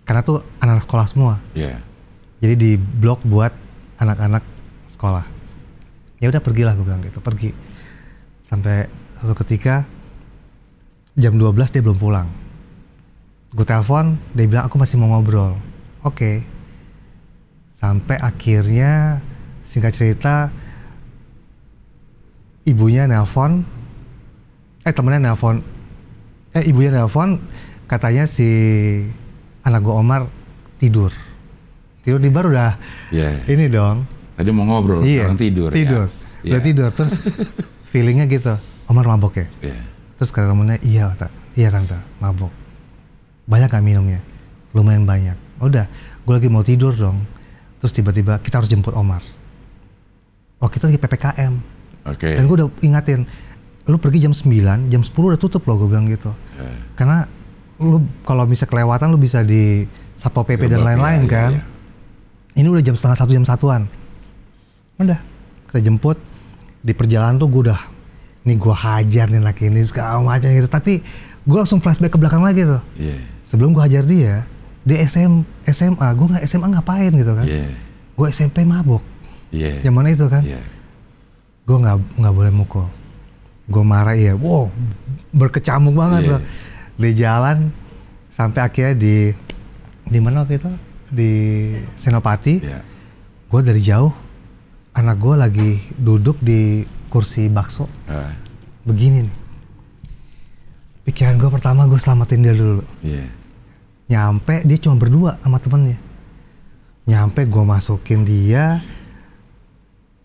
karena tuh anak sekolah semua yeah. jadi di blok buat anak-anak sekolah ya udah pergilah gue bilang gitu pergi sampai satu ketika jam 12 dia belum pulang gue telepon dia bilang aku masih mau ngobrol oke okay. sampai akhirnya singkat cerita ibunya nelpon eh temennya nelpon eh ibunya nelpon katanya si anak gue Omar tidur tidur di bar udah yeah. ini dong tadi mau ngobrol iya, sekarang tidur ya? tidur ya. udah yeah. tidur terus feelingnya gitu Omar mabok ya yeah. terus kata temennya iya tak iya tante mabok banyak gak minumnya lumayan banyak udah gue lagi mau tidur dong terus tiba-tiba kita harus jemput Omar Oh kita lagi PPKM okay. dan gue udah ingatin lu pergi jam 9, jam 10 udah tutup loh gue bilang gitu yeah. karena lu kalau bisa kelewatan lu bisa di satpol pp dan lain-lain iya, iya kan iya, iya. ini udah jam setengah satu jam satuan udah kita jemput di perjalanan tuh gue udah nih gue hajar nih laki ini segala macam gitu tapi gue langsung flashback ke belakang lagi tuh yeah. sebelum gue hajar dia di SM SMA gue nggak SMA ngapain gitu kan yeah. gue SMP mabok yeah. yang mana itu kan yeah. gue nggak nggak boleh mukul gue marah ya wow berkecamuk banget yeah. tuh di jalan sampai akhirnya di di mana waktu itu di Senopati yeah. gue dari jauh anak gue lagi duduk di kursi bakso uh. begini nih pikiran gue pertama gue selamatin dia dulu yeah. nyampe dia cuma berdua sama temennya nyampe gue masukin dia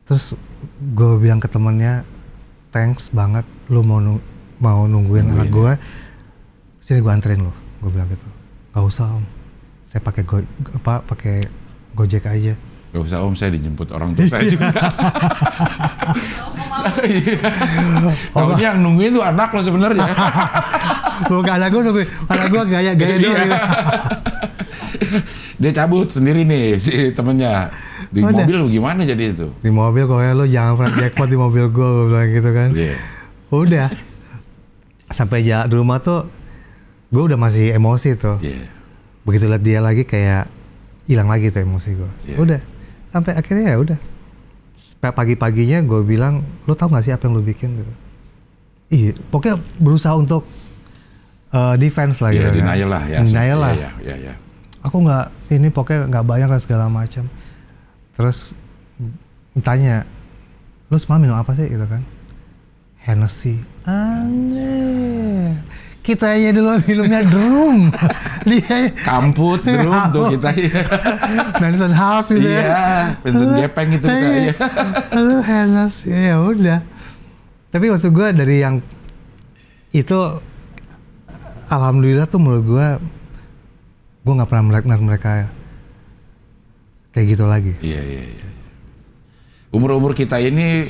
terus gue bilang ke temennya thanks banget lu mau nung mau nungguin, nungguin anak gue ya? sini gue anterin lo gue bilang gitu gak usah om saya pakai go apa pakai gojek aja Gak usah om, saya dijemput orang tua saya juga. Tahunya yang nungguin tuh anak lo sebenarnya. Bukan anak gue nungguin, anak gue ya, gaya-gaya doang. Dia cabut sendiri nih si temennya. Di oh, mobil udah. gimana jadi itu? Di mobil kok ya lo jangan pernah jackpot di mobil gue, gue bilang gitu kan. Yeah. Udah. Sampai jalan di rumah tuh, gue udah masih emosi tuh. Yeah. Begitu lihat dia lagi kayak hilang lagi tuh emosi gue. Yeah. Udah sampai akhirnya ya udah pagi-paginya gue bilang lo tau gak sih apa yang lo bikin gitu iya pokoknya berusaha untuk uh, defense lah yeah, gitu kan. denial kan. lah ya denial lah ya, ya, ya. aku nggak ini pokoknya nggak bayang lah segala macam terus tanya lo semalam minum apa sih gitu kan Hennessy aneh kita aja dulu filmnya drum. Dia kamput drum iya. tuh kita ya. Benson House gitu iya, ya. Benson Gepeng itu kita ya. Lalu Hellas ya udah. Tapi maksud gue dari yang itu alhamdulillah tuh menurut gue gue nggak pernah melaknat mereka kayak gitu lagi. Iya iya iya. Umur-umur kita ini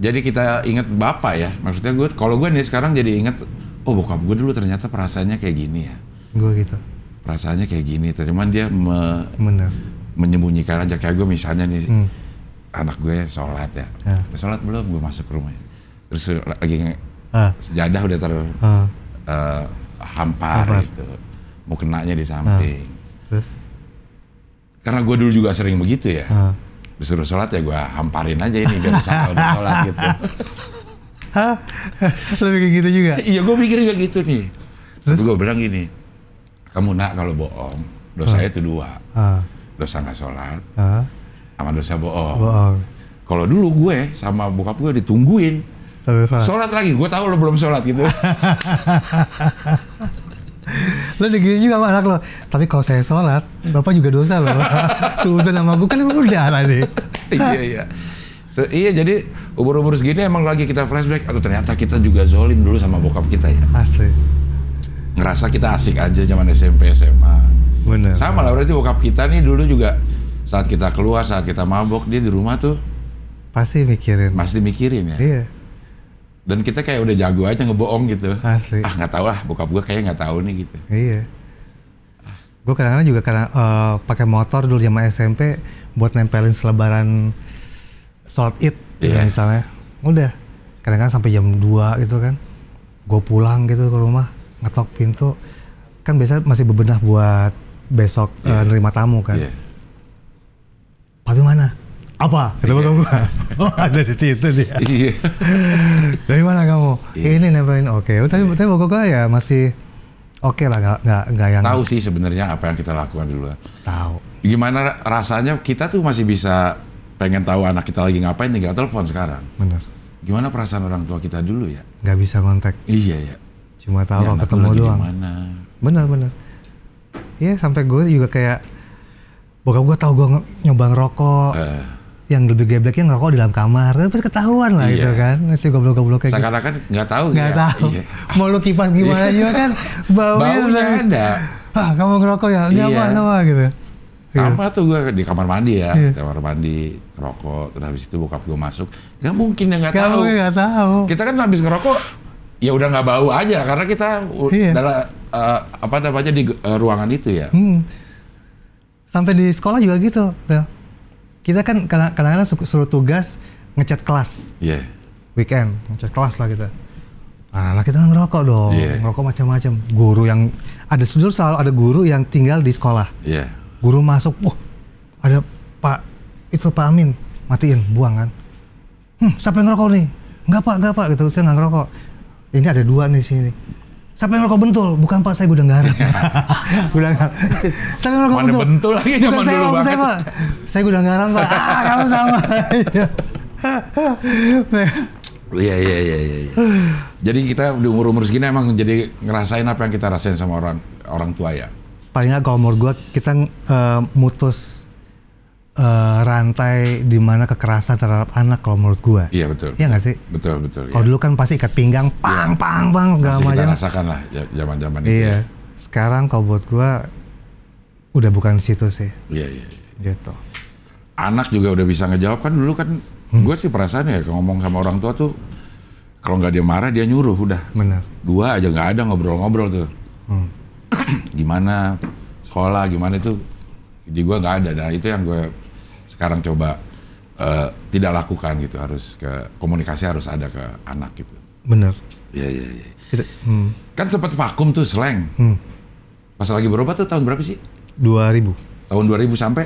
jadi kita inget bapak ya. Maksudnya gue kalau gue nih sekarang jadi inget oh bokap gue dulu ternyata perasaannya kayak gini ya gue gitu perasaannya kayak gini cuman dia me Bener. menyembunyikan aja kayak gue misalnya nih hmm. anak gue ya sholat ya, ya. sholat belum gue masuk ke rumahnya terus lagi ah. sejadah udah ter ah. uh, hampar, hampar gitu mau kenanya di samping ah. terus karena gue dulu juga sering begitu ya ah. disuruh sholat ya gue hamparin aja ini biar bisa udah sholat gitu Hah? Lebih kayak gitu juga? Iya, gue pikir juga gitu nih. Terus? Tapi gue bilang gini, kamu nak kalau bohong, dosa itu dua. Uh. Dosa nggak sholat, uh. sama dosa bohong. bohong. Kalau dulu gue sama bokap gue ditungguin, Sampai sholat. sholat lagi, gue tahu lo belum sholat gitu. lo digini juga sama anak lo tapi kalau saya sholat bapak juga dosa loh suuzon sama bukan lu udah nih iya iya So, iya jadi ubur-ubur segini emang lagi kita flashback, atau ternyata kita juga zolim dulu sama bokap kita ya. Asli. Ngerasa kita asik aja zaman SMP SMA. Bener. Sama lah berarti bokap kita nih dulu juga saat kita keluar, saat kita mabok dia di rumah tuh pasti mikirin. Pasti mikirin ya. Iya. Dan kita kayak udah jago aja ngebohong gitu. Asli. Ah nggak tahu lah, bokap gua kayak nggak tahu nih gitu. Iya. Gue kadang-kadang juga karena uh, pakai motor dulu zaman SMP buat nempelin selebaran sholat id yeah. Gitu ya misalnya udah kadang-kadang sampai jam 2 gitu kan gue pulang gitu ke rumah ngetok pintu kan biasa masih bebenah buat besok yeah. uh, iya. nerima tamu kan yeah. tapi mana apa kata yeah. gue oh ada di situ dia iya dari mana kamu yeah. Iya. ini nempelin oke okay. tapi yeah. tapi gue ya masih oke okay lah nggak nggak nggak yang tahu sih sebenarnya apa yang kita lakukan dulu tahu gimana rasanya kita tuh masih bisa pengen tahu anak kita lagi ngapain tinggal telepon sekarang. benar. Gimana perasaan orang tua kita dulu ya? Gak bisa kontak. Iya ya. Cuma tahu ya, kalau ketemu doang. Dimana. benar-benar. Iya sampai gue juga kayak bokap gue tahu gue nyoba ngerokok. Uh. Yang lebih gebleknya ngerokok di dalam kamar, terus ketahuan lah iya. gitu kan, masih goblok-goblok kayak Sekarang gitu. kan nggak tahu nggak ya. tahu. Iya. Mau lu kipas gimana iya. juga kan, baunya, baunya ada. Ah, kamu ngerokok ya? Enggak iya. apa, apa gitu. Sama iya. yeah. tuh gue di kamar mandi ya, yeah. kamar mandi, rokok, terus habis itu bokap gue masuk. Gak mungkin ya nggak tahu. Gak tahu. Kita kan habis ngerokok, ya udah gak bau aja karena kita yeah. dalam uh, apa namanya di uh, ruangan itu ya. Hmm. Sampai di sekolah juga gitu. Kita kan kadang-kadang suruh tugas ngecat kelas. Iya. Yeah. Weekend ngecat kelas lah kita. Anak-anak kita ngerokok dong, yeah. ngerokok macam-macam. Guru yang ada sebetulnya selalu ada guru yang tinggal di sekolah. Iya. Yeah Guru masuk, wah ada Pak itu Pak Amin matiin, buang kan. Hmm, siapa yang ngerokok nih? Enggak Pak, enggak Pak gitu. Saya nggak ngerokok. Ini ada dua nih sini. Siapa yang ngerokok bentul? Bukan Pak, saya gudang garam. gudang garam. Siapa yang ngerokok bentul? bentul lagi zaman dulu saya, banget. Saya, Pak. saya gudang garam, Pak. Ah, kamu sama. Iya. Iya, iya, iya, iya, iya. Jadi kita di umur-umur segini emang jadi ngerasain apa yang kita rasain sama orang orang tua ya paling kalau menurut gue kita uh, mutus uh, rantai di mana kekerasan terhadap anak kalau menurut gue. Iya betul. Iya nggak sih? Betul betul. Kalau ya. dulu kan pasti ikat pinggang, iya. pang ya. pang pang segala macam. Kita rasakan lah zaman zaman itu. Iya. Ya. Sekarang kalau buat gue udah bukan situ sih. Iya, iya iya. Gitu. Anak juga udah bisa ngejawab kan dulu kan hmm. gue sih perasaan ya ngomong sama orang tua tuh kalau nggak dia marah dia nyuruh udah. Benar. Dua aja nggak ada ngobrol-ngobrol tuh. Hmm gimana sekolah gimana itu di gue nggak ada nah itu yang gue sekarang coba uh, tidak lakukan gitu harus ke komunikasi harus ada ke anak gitu bener iya iya iya hmm. kan sempat vakum tuh slang hmm. pas lagi berobat tuh tahun berapa sih 2000 tahun 2000 sampai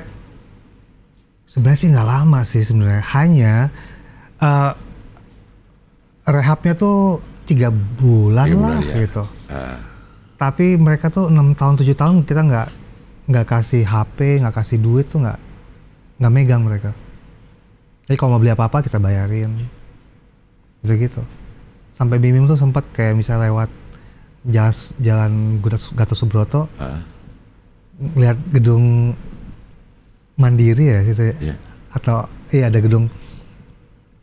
sebenarnya sih nggak lama sih sebenarnya hanya uh, eh, rehabnya tuh tiga bulan, bulan lah ya. gitu uh tapi mereka tuh enam tahun tujuh tahun kita nggak nggak kasih HP nggak kasih duit tuh nggak nggak megang mereka jadi kalau mau beli apa apa kita bayarin gitu gitu sampai Bimim tuh sempat kayak misalnya lewat jalan jalan Gatot Subroto uh. Ah. lihat gedung Mandiri ya situ yeah. Iya. atau iya ada gedung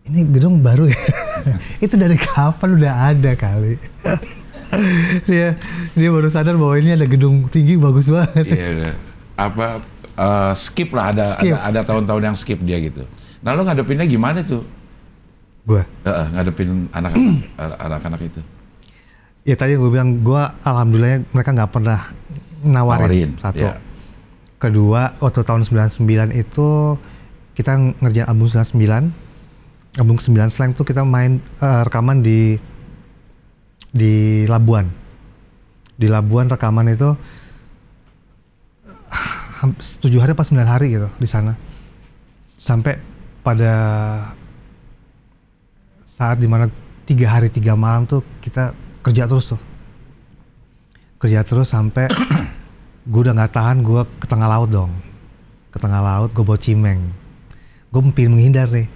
ini gedung baru ya itu dari kapan udah ada kali dia dia baru sadar bahwa ini ada gedung tinggi bagus banget. Iya, yeah, apa uh, skip lah ada skip. ada tahun-tahun yang skip dia gitu. Nah lo ngadepinnya gimana tuh? Gua uh, ngadepin anak-anak anak itu. Ya tadi gue bilang gue alhamdulillah mereka nggak pernah nawarin, nawarin satu. Yeah. Kedua waktu tahun 99 itu kita ngerjain album 99 album 9 slang tuh kita main uh, rekaman di di Labuan. Di Labuan rekaman itu tujuh hari pas sembilan hari gitu di sana. Sampai pada saat dimana tiga hari tiga malam tuh kita kerja terus tuh kerja terus sampai gue udah nggak tahan gue ke tengah laut dong ke tengah laut gue bawa cimeng gue pengen menghindar nih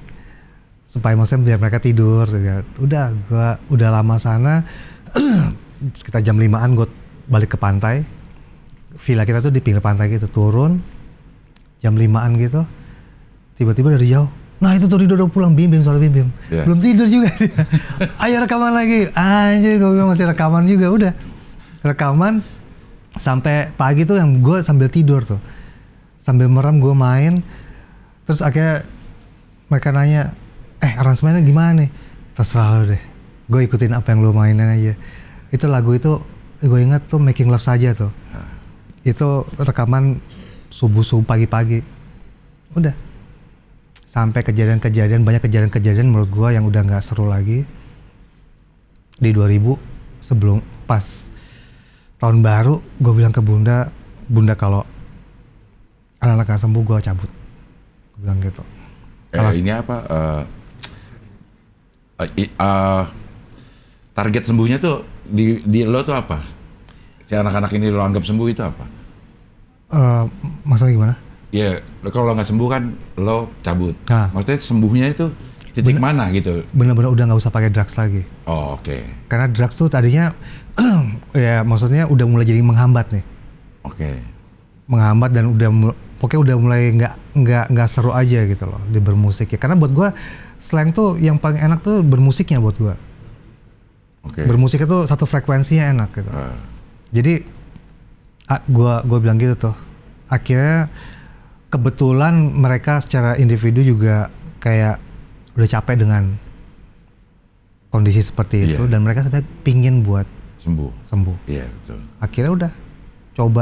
supaya maksudnya biar mereka tidur gitu ya. udah gua udah lama sana sekitar jam limaan gue balik ke pantai villa kita tuh di pinggir pantai gitu turun jam limaan gitu tiba-tiba dari jauh nah itu tuh udah pulang bim bim soal bim bim yeah. belum tidur juga dia ayo rekaman lagi anjir gue masih rekaman juga udah rekaman sampai pagi tuh yang gue sambil tidur tuh sambil merem gue main terus akhirnya mereka nanya eh aransemennya gimana nih terserah lo deh gue ikutin apa yang lo mainin aja itu lagu itu gue inget tuh making love saja tuh ah. itu rekaman subuh subuh pagi-pagi udah sampai kejadian-kejadian banyak kejadian-kejadian menurut gue yang udah nggak seru lagi di 2000 sebelum pas tahun baru gue bilang ke bunda bunda kalau anak-anak sembuh gue cabut gue bilang gitu eh, Alas, ini apa uh, uh, target sembuhnya tuh di, di lo tuh apa? Si anak-anak ini lo anggap sembuh itu apa? Uh, eh, masalah gimana? Ya, yeah, kalau lo nggak sembuh kan lo cabut. Nah. Maksudnya sembuhnya itu titik bener, mana gitu? Bener-bener udah nggak usah pakai drugs lagi. Oh, oke. Okay. Karena drugs tuh tadinya, ya maksudnya udah mulai jadi menghambat nih. Oke. Okay. Menghambat dan udah pokoknya udah mulai nggak nggak nggak seru aja gitu loh di bermusik ya. Karena buat gue slang tuh yang paling enak tuh bermusiknya buat gua. Okay. Bermusik itu satu frekuensinya enak gitu. Uh. Jadi gua gua bilang gitu tuh. Akhirnya kebetulan mereka secara individu juga kayak udah capek dengan kondisi seperti yeah. itu dan mereka sebenarnya pingin buat sembuh. Sembuh. Iya, yeah, betul. Akhirnya udah coba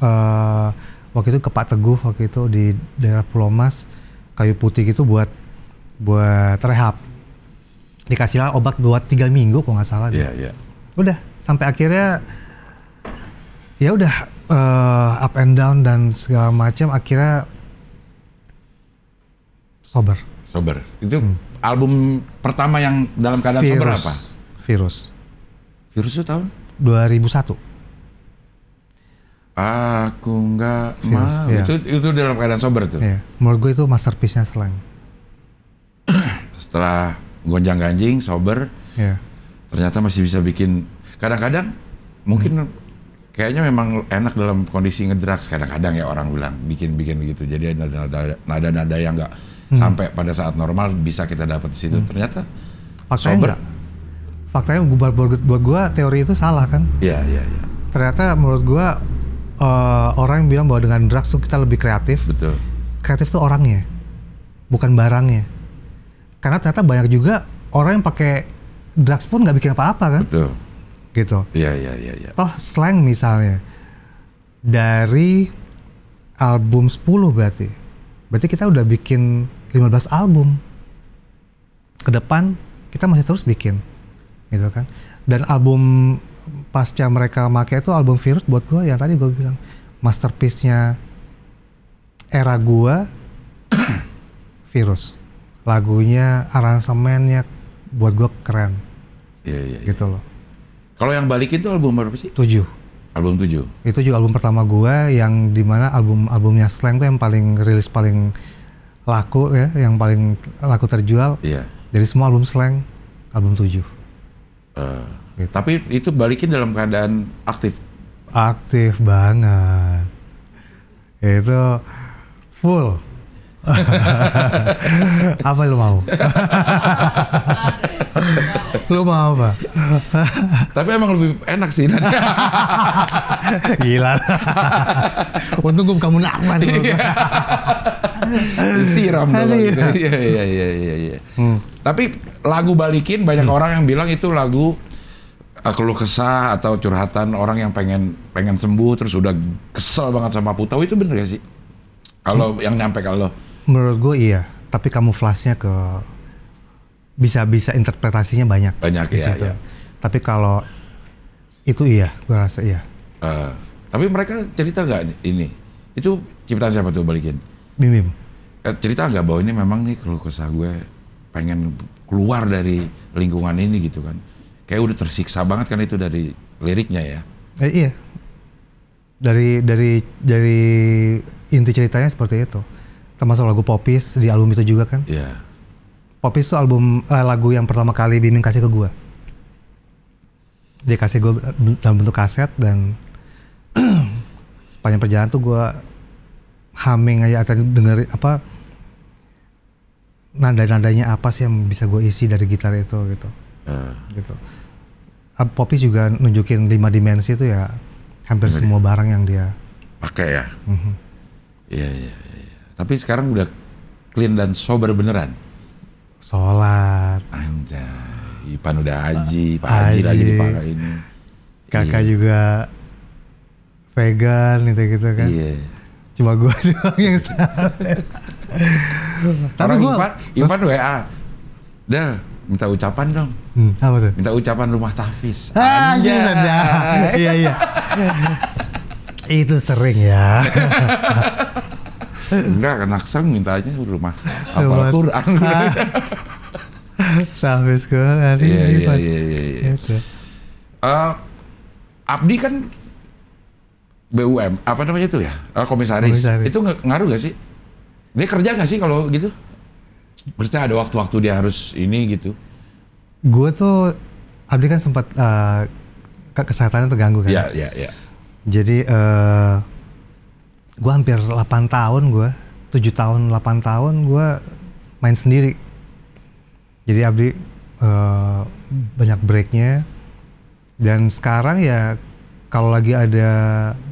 uh, waktu itu ke Pak Teguh waktu itu di daerah Pulau Mas kayu putih itu buat buat rehab. Dikasihlah obat buat tiga minggu kalau nggak salah. Iya, yeah, iya. Yeah. Udah, sampai akhirnya ya udah uh, up and down dan segala macam akhirnya sober. Sober. Itu hmm. album pertama yang dalam keadaan virus. sober apa? Virus. Virus itu tahun 2001. Aku nggak mau. Ya. Itu itu dalam keadaan sober tuh. Ya. Menurut gue itu masterpiece-nya selain setelah gonjang ganjing sober yeah. ternyata masih bisa bikin kadang-kadang mungkin hmm. kayaknya memang enak dalam kondisi ngedrugs kadang-kadang ya orang bilang bikin-bikin gitu. jadi ada nada nada yang nggak hmm. sampai pada saat normal bisa kita dapat di situ hmm. ternyata Faktanya sober enggak. Faktanya buat, buat, buat gue teori itu salah kan? Iya, yeah, iya, yeah, iya. Yeah. Ternyata menurut gue uh, orang yang bilang bahwa dengan drugs tuh kita lebih kreatif. Betul. Kreatif itu orangnya, bukan barangnya. Karena ternyata banyak juga orang yang pakai drugs pun nggak bikin apa-apa kan? Betul. Gitu. Iya iya iya. Ya. Toh slang misalnya dari album 10 berarti. Berarti kita udah bikin 15 album. Ke depan kita masih terus bikin. Gitu kan. Dan album pasca mereka make itu album virus buat gue yang tadi gue bilang masterpiece-nya era gue virus lagunya, aransemennya buat gue keren. Iya, iya, iya. Gitu loh. Kalau yang balikin itu album berapa sih? Tujuh. Album tujuh? Itu juga album pertama gue yang dimana album-albumnya Slang tuh yang paling rilis paling laku ya, yang paling laku terjual. Iya. Jadi semua album Slang, album tujuh. Uh, gitu. Tapi itu balikin dalam keadaan aktif? Aktif banget. Itu full apa lu mau? lu mau apa? Tapi emang lebih enak sih. Gila. Untung gue kamu nakman. Iya. Siram dulu. Gitu. Iya iya iya iya. iya. Hmm. Tapi lagu balikin banyak hmm. orang yang bilang itu lagu eh, keluh kesah atau curhatan orang yang pengen pengen sembuh terus udah kesel banget sama Putau itu bener gak sih? Kalau hmm. yang nyampe kalau Menurut gue iya, tapi kamuflasnya ke bisa-bisa interpretasinya banyak. Banyak ya, Tapi kalau itu iya, gue rasa iya. Uh, tapi mereka cerita nggak ini? Itu ciptaan siapa tuh balikin? mimim eh, cerita nggak bahwa ini memang nih kalau kesah gue pengen keluar dari lingkungan ini gitu kan? Kayak udah tersiksa banget kan itu dari liriknya ya? Eh, iya. Dari dari dari inti ceritanya seperti itu termasuk lagu Popis di album itu juga kan? Iya. Yeah. Popis itu album eh, lagu yang pertama kali Bimbing kasih ke gue. Dia kasih gue dalam bentuk kaset dan sepanjang perjalanan tuh gue humming aja atau denger apa nada-nadanya apa sih yang bisa gue isi dari gitar itu gitu. Uh. Gitu. Popis juga nunjukin lima dimensi itu ya hampir Ngeri. semua barang yang dia pakai ya. Mhm. Iya iya iya. Ya. Tapi sekarang udah clean dan sober beneran. Sholat. Anjay, Ipan udah haji, Pak Haji lagi ini. Kakak iya. juga vegan gitu-gitu kan. Iya. Cuma gue doang yang salah. Tapi gue. Ipan, Ipan WA. Dan minta ucapan dong. Hmm, apa tuh? Minta ucapan rumah tahfiz. Ah, Anjay. iya, iya. Iya, iya. Itu sering ya. Enggak, kan Naksang mintanya rumah apal Quran. Sampai sekolah. Iya, iya, iya, Uh, Abdi kan BUM, apa namanya itu ya? Eh, komisaris. Komisaris. Itu ngaruh gak sih? Dia kerja gak sih kalau gitu? berarti ada waktu-waktu dia harus ini gitu? Gue tuh, Abdi kan sempat uh, eh, kesehatannya terganggu kan? Iya, iya, iya. Jadi uh, gue hampir 8 tahun gue 7 tahun 8 tahun gue main sendiri jadi Abdi uh, banyak breaknya dan sekarang ya kalau lagi ada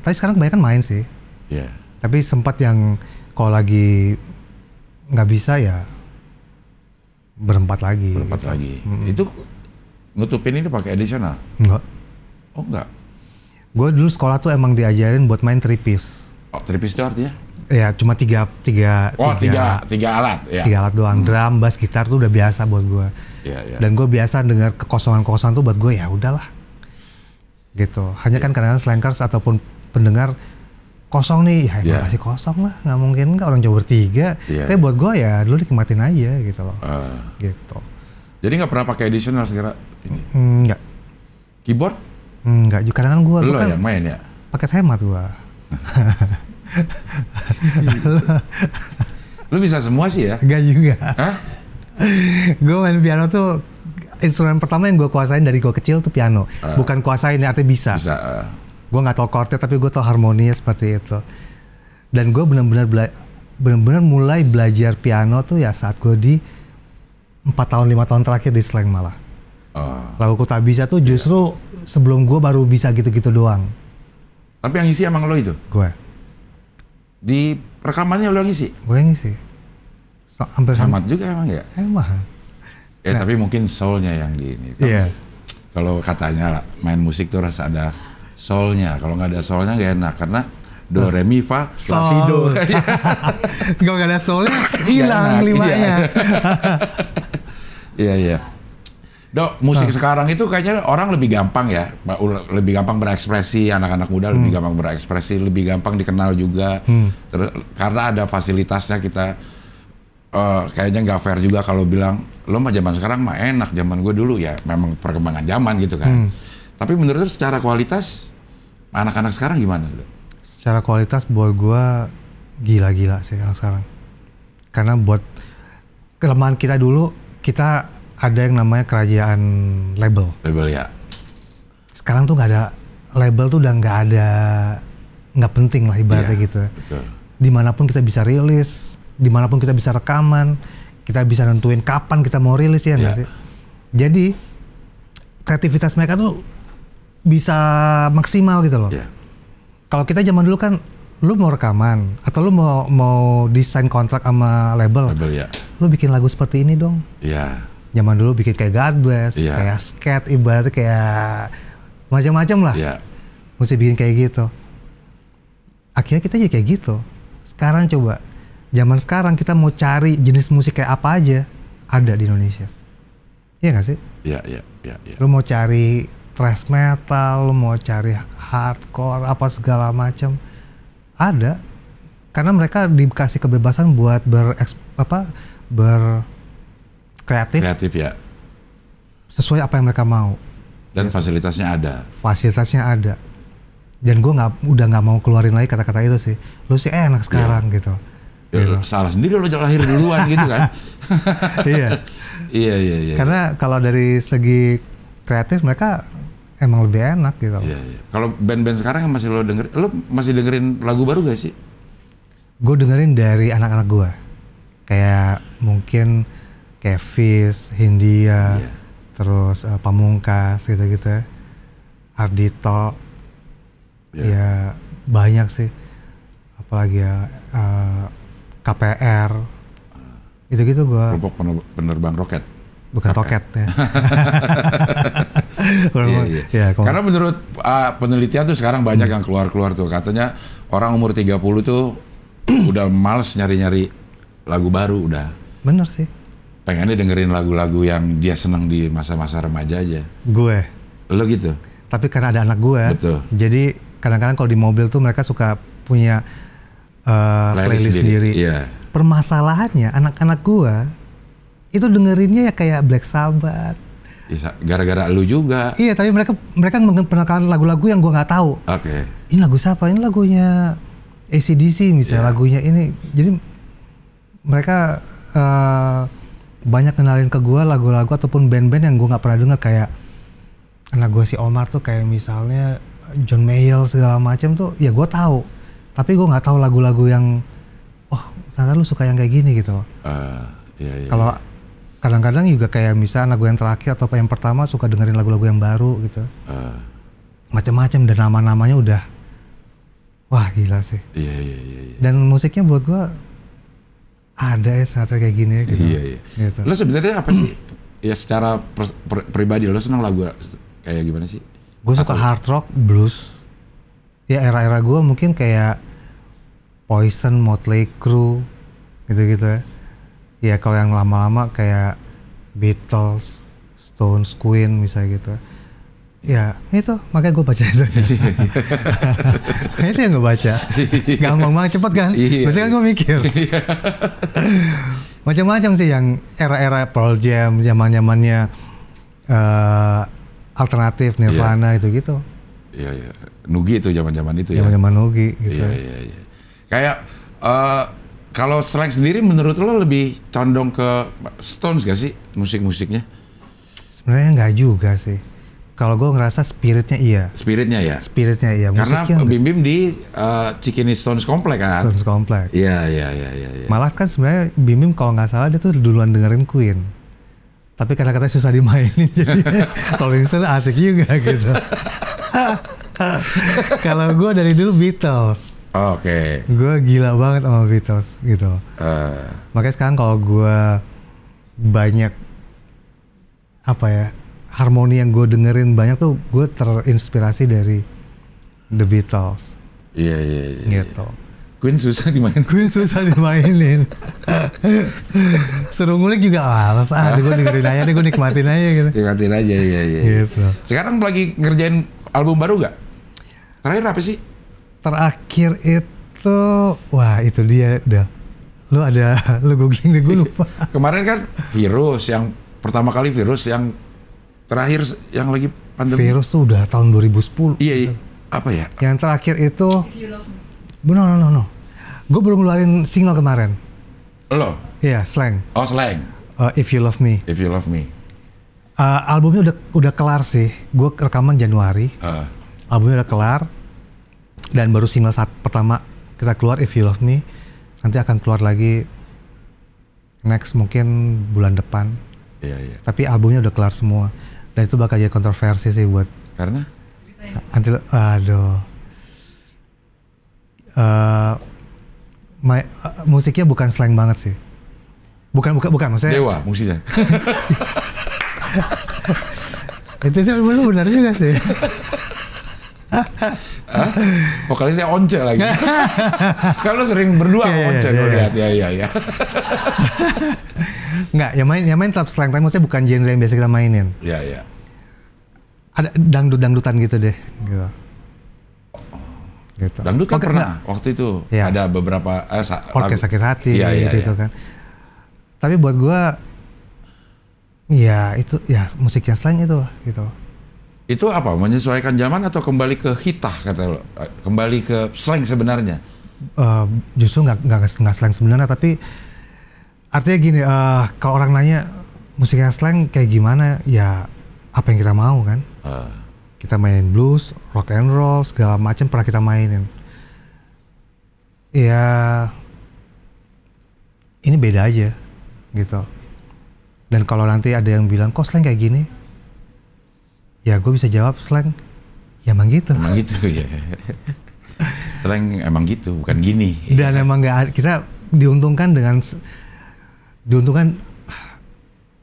tapi sekarang kebanyakan main sih yeah. tapi sempat yang kalau lagi nggak bisa ya berempat lagi berempat gitu. lagi hmm itu nutupin ini pakai additional enggak oh enggak gue dulu sekolah tuh emang diajarin buat main tripis Oh, tripis itu artinya? Ya cuma tiga tiga oh, tiga, tiga tiga alat ya. tiga alat doang hmm. drum bass gitar tuh udah biasa buat gue Yeah, yeah. dan gue biasa dengar kekosongan kekosongan tuh buat gue ya udahlah gitu hanya yeah. kan ya. kadang-kadang slankers ataupun pendengar kosong nih ya yeah. masih kosong lah nggak mungkin nggak orang Jawa bertiga yeah, tapi yeah. buat gue ya dulu nikmatin aja gitu loh uh. gitu jadi nggak pernah pakai additional segera ini mm, keyboard mm, nggak juga kadang-kadang gue lo kan ya main ya paket hemat gue Lu bisa semua sih ya? Enggak juga. Hah? gue main piano tuh instrumen pertama yang gue kuasain dari gue kecil tuh piano. Uh, Bukan kuasain, artinya bisa. Bisa. Uh. Ah. Gue nggak tau chordnya, tapi gue tau harmoninya seperti itu. Dan gue benar-benar benar-benar mulai belajar piano tuh ya saat gue di empat tahun lima tahun terakhir di slang malah. Uh, Lagu tak bisa tuh justru yeah. sebelum gue baru bisa gitu-gitu doang. Tapi yang isi emang lo itu? Gue. Di rekamannya lo ngisi? Gue ngisi. So, hampir sama. Samat juga emang ya? Emang. Ya nah. tapi mungkin solnya yang di ini. Iya. Yeah. Kalau katanya lah, main musik tuh rasa ada solnya. Kalau nggak ada solnya nggak enak karena do nah. re mi fa sol. la si do. Kalau nggak ada solnya hilang limanya. Iya iya. iya. Dok, musik nah. sekarang itu kayaknya orang lebih gampang ya, lebih gampang berekspresi, anak-anak muda hmm. lebih gampang berekspresi, lebih gampang dikenal juga, hmm. Terus, karena ada fasilitasnya kita. Uh, kayaknya nggak fair juga kalau bilang lo mah zaman sekarang mah enak, zaman gue dulu ya memang perkembangan zaman gitu kan. Hmm. Tapi menurut lo secara kualitas anak-anak sekarang gimana lo? Secara kualitas buat gue gila-gila sih sekarang. Karena buat kelemahan kita dulu kita ada yang namanya kerajaan label. Label ya. Sekarang tuh nggak ada label tuh udah nggak ada nggak penting lah ibaratnya yeah, gitu. Betul. Dimanapun kita bisa rilis, dimanapun kita bisa rekaman, kita bisa nentuin kapan kita mau rilis ya nggak yeah. sih. Jadi kreativitas mereka tuh bisa maksimal gitu loh. Yeah. Kalau kita zaman dulu kan lu mau rekaman atau lu mau mau desain kontrak sama label, label ya. lu bikin lagu seperti ini dong. Iya zaman dulu bikin kayak God Bless, yeah. kayak skate, ibaratnya kayak macam-macam lah. Yeah. Mesti bikin kayak gitu. Akhirnya kita jadi kayak gitu. Sekarang coba, zaman sekarang kita mau cari jenis musik kayak apa aja ada di Indonesia. Iya gak sih? Iya, iya, iya. Ya. Lu mau cari thrash metal, lu mau cari hardcore, apa segala macam. Ada. Karena mereka dikasih kebebasan buat ber apa ber kreatif. Kreatif ya. Sesuai apa yang mereka mau. Dan ya. fasilitasnya ada. Fasilitasnya ada. Dan gue nggak udah nggak mau keluarin lagi kata-kata itu sih. Lu sih enak iya. sekarang ya. gitu. Ya, gitu. Salah sendiri lo lahir duluan gitu kan. Iya. iya. iya. Iya Karena kalau dari segi kreatif mereka emang lebih enak gitu. Iya iya. Kalau band-band sekarang yang masih lo dengerin, lo masih dengerin lagu baru gak sih? Gue dengerin dari anak-anak gue. Kayak mungkin Kevis, Hindia, yeah. terus uh, Pamungkas gitu-gitu ya. Ardito. Yeah. Ya banyak sih. Apalagi ya uh, eh, KPR. Ah. Gitu-gitu gua kelompok penerbang roket. Bukan KPR. toket ya. iya, iya. Ya, Karena menurut uh, penelitian tuh sekarang banyak hmm. yang keluar-keluar tuh katanya orang umur 30 tuh udah males nyari-nyari lagu baru udah. Bener sih pengennya dengerin lagu-lagu yang dia seneng di masa-masa remaja aja. Gue. Lo gitu. Tapi karena ada anak gue. Betul. Jadi kadang-kadang kalau di mobil tuh mereka suka punya uh, playlist, playlist sendiri. sendiri. Yeah. Permasalahannya anak-anak gue itu dengerinnya ya kayak Black Sabbath. Ya, gara-gara lu juga. Iya, tapi mereka mereka mengenalkan lagu-lagu yang gue nggak tahu. Oke. Okay. Ini lagu siapa? Ini lagunya ACDC misalnya yeah. lagunya ini. Jadi mereka uh, banyak kenalin ke gue lagu-lagu ataupun band-band yang gue nggak pernah denger kayak anak gue si Omar tuh kayak misalnya John Mayer segala macam tuh ya gue tahu tapi gue nggak tahu lagu-lagu yang oh ternyata lu suka yang kayak gini gitu loh uh, iya, iya, kalau iya. kadang-kadang juga kayak misal lagu yang terakhir atau yang pertama suka dengerin lagu-lagu yang baru gitu uh. Ah. macam-macam dan nama-namanya udah wah gila sih iya, iya, iya, iya. dan musiknya buat gue ada ya sampai kayak gini ya, gitu. Iya, iya. Gitu. Lo sebenarnya apa sih? ya secara per, per, pribadi lo seneng lagu kayak gimana sih? Gue suka Atau? hard rock, blues. Ya era-era gue mungkin kayak Poison, Motley Crue, gitu-gitu ya. Ya kalau yang lama-lama kayak Beatles, Stones, Queen misalnya gitu. Ya Ya itu makanya gue baca itu Kayaknya itu yang gue baca. Gampang banget cepet kan. Biasanya kan gue mikir. Iya. Macam-macam sih yang era-era Pearl Jam, zaman zamannya uh, eh, alternatif iya. Nirvana yeah. itu gitu. Iya iya. Nugi itu zaman zaman itu ya. Zaman zaman Nugi. Gitu. Iya iya iya. Kayak uh, kalau Strike sendiri menurut lo lebih condong ke Stones gak sih musik-musiknya? Sebenarnya nggak juga sih kalau gue ngerasa spiritnya iya. Spiritnya ya. Spiritnya iya. Karena Bim Bim di uh, eh, Cikini Stones Complex kan. Stones Complex. Iya iya iya iya. Ya. Malah kan sebenarnya Bim Bim kalau nggak salah dia tuh duluan dengerin Queen. Tapi karena katanya susah dimainin jadi Rolling Stone asik juga gitu. kalau gue dari dulu Beatles. Oke. Okay. Gue gila banget sama Beatles gitu. Uh. Makanya sekarang kalau gue banyak apa ya harmoni yang gue dengerin banyak tuh gue terinspirasi dari The Beatles. Iya iya iya. iya. Gitu. Yeah. Queen susah dimainin. Queen susah dimainin. Seru ngulik juga males. Ah, gue dengerin aja deh, gue nikmatin aja gitu. Nikmatin aja, iya, iya, iya. Gitu. Sekarang lagi ngerjain album baru gak? Terakhir apa sih? Terakhir itu, wah itu dia udah. Lu ada, lu googling deh, gue lupa. Kemarin kan virus yang, pertama kali virus yang Terakhir yang lagi pandemi. Virus tuh udah tahun 2010. Iya, iya. Apa ya? Yang terakhir itu No, no, no, no. Gue belum ngeluarin single kemarin. Lo? Iya, yeah, slang. Oh, slang. Uh, If You Love Me. If You Love Me. Uh, albumnya udah udah kelar sih. Gue rekaman Januari. Uh. Albumnya udah kelar. Dan baru single saat pertama kita keluar If You Love Me. Nanti akan keluar lagi next mungkin bulan depan. Iya, iya. Tapi albumnya udah kelar semua. Dan nah, itu bakal jadi kontroversi sih buat karena anti aduh uh, my, uh, musiknya bukan slang banget sih. Bukan bukan bukan maksudnya Dewa musiknya. itu itu belum benar juga sih. Hah? Vokalisnya once lagi. Kalau kan sering berdua yeah, once yeah, gue yeah. lihat ya ya ya. Enggak, yang main yang main tetap slang tapi maksudnya bukan genre yang biasa kita mainin. Iya, iya. Ada dangdut-dangdutan gitu deh, gitu. Gitu. Dangdut kan Oke, pernah enggak. waktu itu ya. ada beberapa eh, orkes sakit hati ya, ya, gitu, ya. itu iya. kan. Tapi buat gua ya itu ya musiknya slang itu gitu. Itu apa? Menyesuaikan zaman atau kembali ke hitah kata lo? Eh, kembali ke slang sebenarnya? Uh, justru nggak nggak nggak slang sebenarnya tapi artinya gini uh, kalau orang nanya musiknya slang kayak gimana ya apa yang kita mau kan uh. kita main blues rock and roll segala macam pernah kita mainin ya ini beda aja gitu dan kalau nanti ada yang bilang kok slang kayak gini ya gue bisa jawab slang ya emang gitu emang gitu ya slang emang gitu bukan gini dan emang nggak kita diuntungkan dengan diuntungkan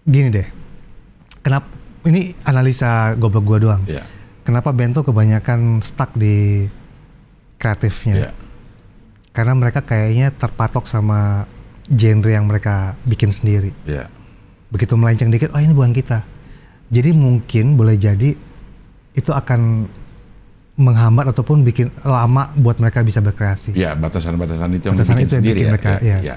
gini deh. Kenapa ini analisa goblok gua doang. Yeah. Kenapa bento kebanyakan stuck di kreatifnya? Yeah. Karena mereka kayaknya terpatok sama genre yang mereka bikin sendiri. Yeah. Begitu melenceng dikit, oh ini bukan kita. Jadi mungkin boleh jadi itu akan menghambat ataupun bikin lama buat mereka bisa berkreasi. Ya, batasan-batasan itu yang batasan bikin itu yang bikin ya. Mereka, ya. ya. ya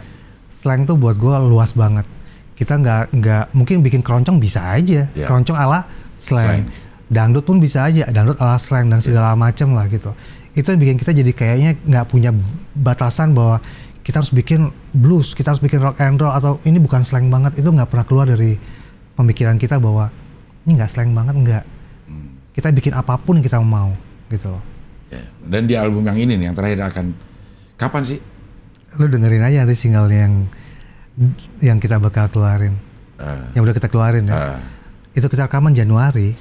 slang tuh buat gue luas banget. Kita nggak nggak mungkin bikin keroncong bisa aja, yeah. keroncong ala slang. slang. Dangdut pun bisa aja, dangdut ala slang dan ya. segala yeah. macam lah gitu. Itu yang bikin kita jadi kayaknya nggak punya batasan bahwa kita harus bikin blues, kita harus bikin rock and roll atau ini bukan slang banget itu nggak pernah keluar dari pemikiran kita bahwa ini nggak slang banget nggak. Hmm. Kita bikin apapun yang kita mau gitu Yeah. Ya, dan di album yang ini nih yang terakhir akan kapan sih lu dengerin aja nanti single yang yang kita bakal keluarin uh, yang udah kita keluarin ya uh, itu kita rekaman Januari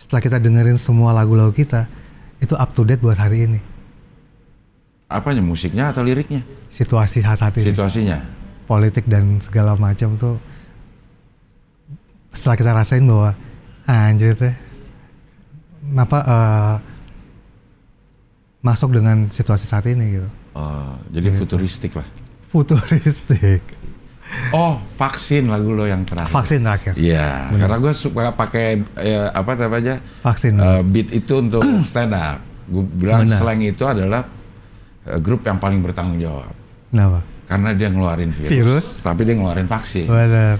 setelah kita dengerin semua lagu-lagu kita itu up to date buat hari ini apanya musiknya atau liriknya situasi hati-hati situasinya ini. politik dan segala macam tuh setelah kita rasain bahwa ah, anjir teh apa uh, eh, masuk dengan situasi saat ini gitu Oh, jadi gitu. futuristik lah. Futuristik. Oh, vaksin lagu lo yang terakhir. Vaksin terakhir. Iya, karena gue suka pakai ya, apa aja. Vaksin. Uh, beat itu untuk stand up. Gue bilang Benar. slang itu adalah uh, grup yang paling bertanggung jawab. Kenapa? Karena dia ngeluarin virus, virus. tapi dia ngeluarin vaksin. Benar.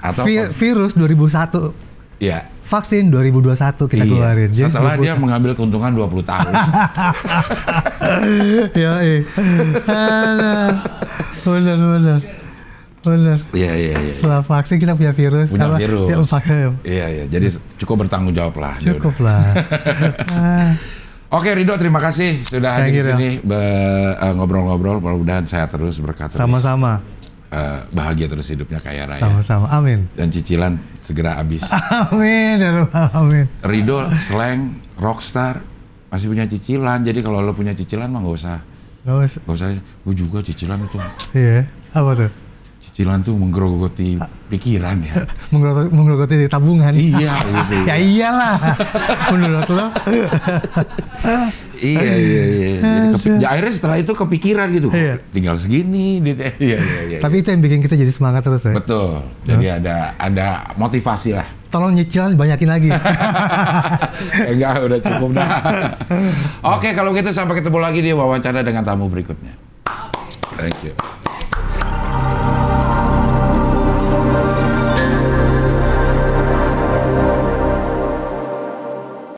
Atau Vi virus 2001. Iya vaksin 2021 kita iya. keluarin. Jadi setelah dia mengambil keuntungan 20 tahun. ya, iya. Benar, benar. Benar. Iya, iya, iya. Setelah vaksin kita punya virus. Punya sama, virus. Ya, iya, iya. Jadi cukup bertanggung jawab lah. Cukup lah. Oke Rido, terima kasih sudah hadir di sini eh, ngobrol-ngobrol. Uh, Mudah-mudahan saya terus berkata. Sama-sama. Uh, bahagia terus hidupnya kaya raya. Sama-sama. Amin. Dan cicilan segera habis. Amin ya Amin. Ridho, slang, rockstar, masih punya cicilan. Jadi kalau lo punya cicilan mah nggak usah. gak usah. gak usah. Gue juga cicilan itu. Iya. Apa tuh? Cicilan tuh menggerogoti pikiran ya. menggerogoti, menggerogoti tabungan. Iya gitu. ya iyalah. Menurut lo. Iya, iya iya iya. Jadi, ya, akhirnya setelah itu kepikiran gitu. Iya. Tinggal segini. Iya, iya, iya, Tapi iya. itu yang bikin kita jadi semangat terus ya. Betul. Jadi ya. ada ada motivasi lah. Tolong nyicil banyakin lagi. Eh, enggak, udah cukup dah. Oke, kalau gitu sampai ketemu lagi di wawancara dengan tamu berikutnya. Thank you.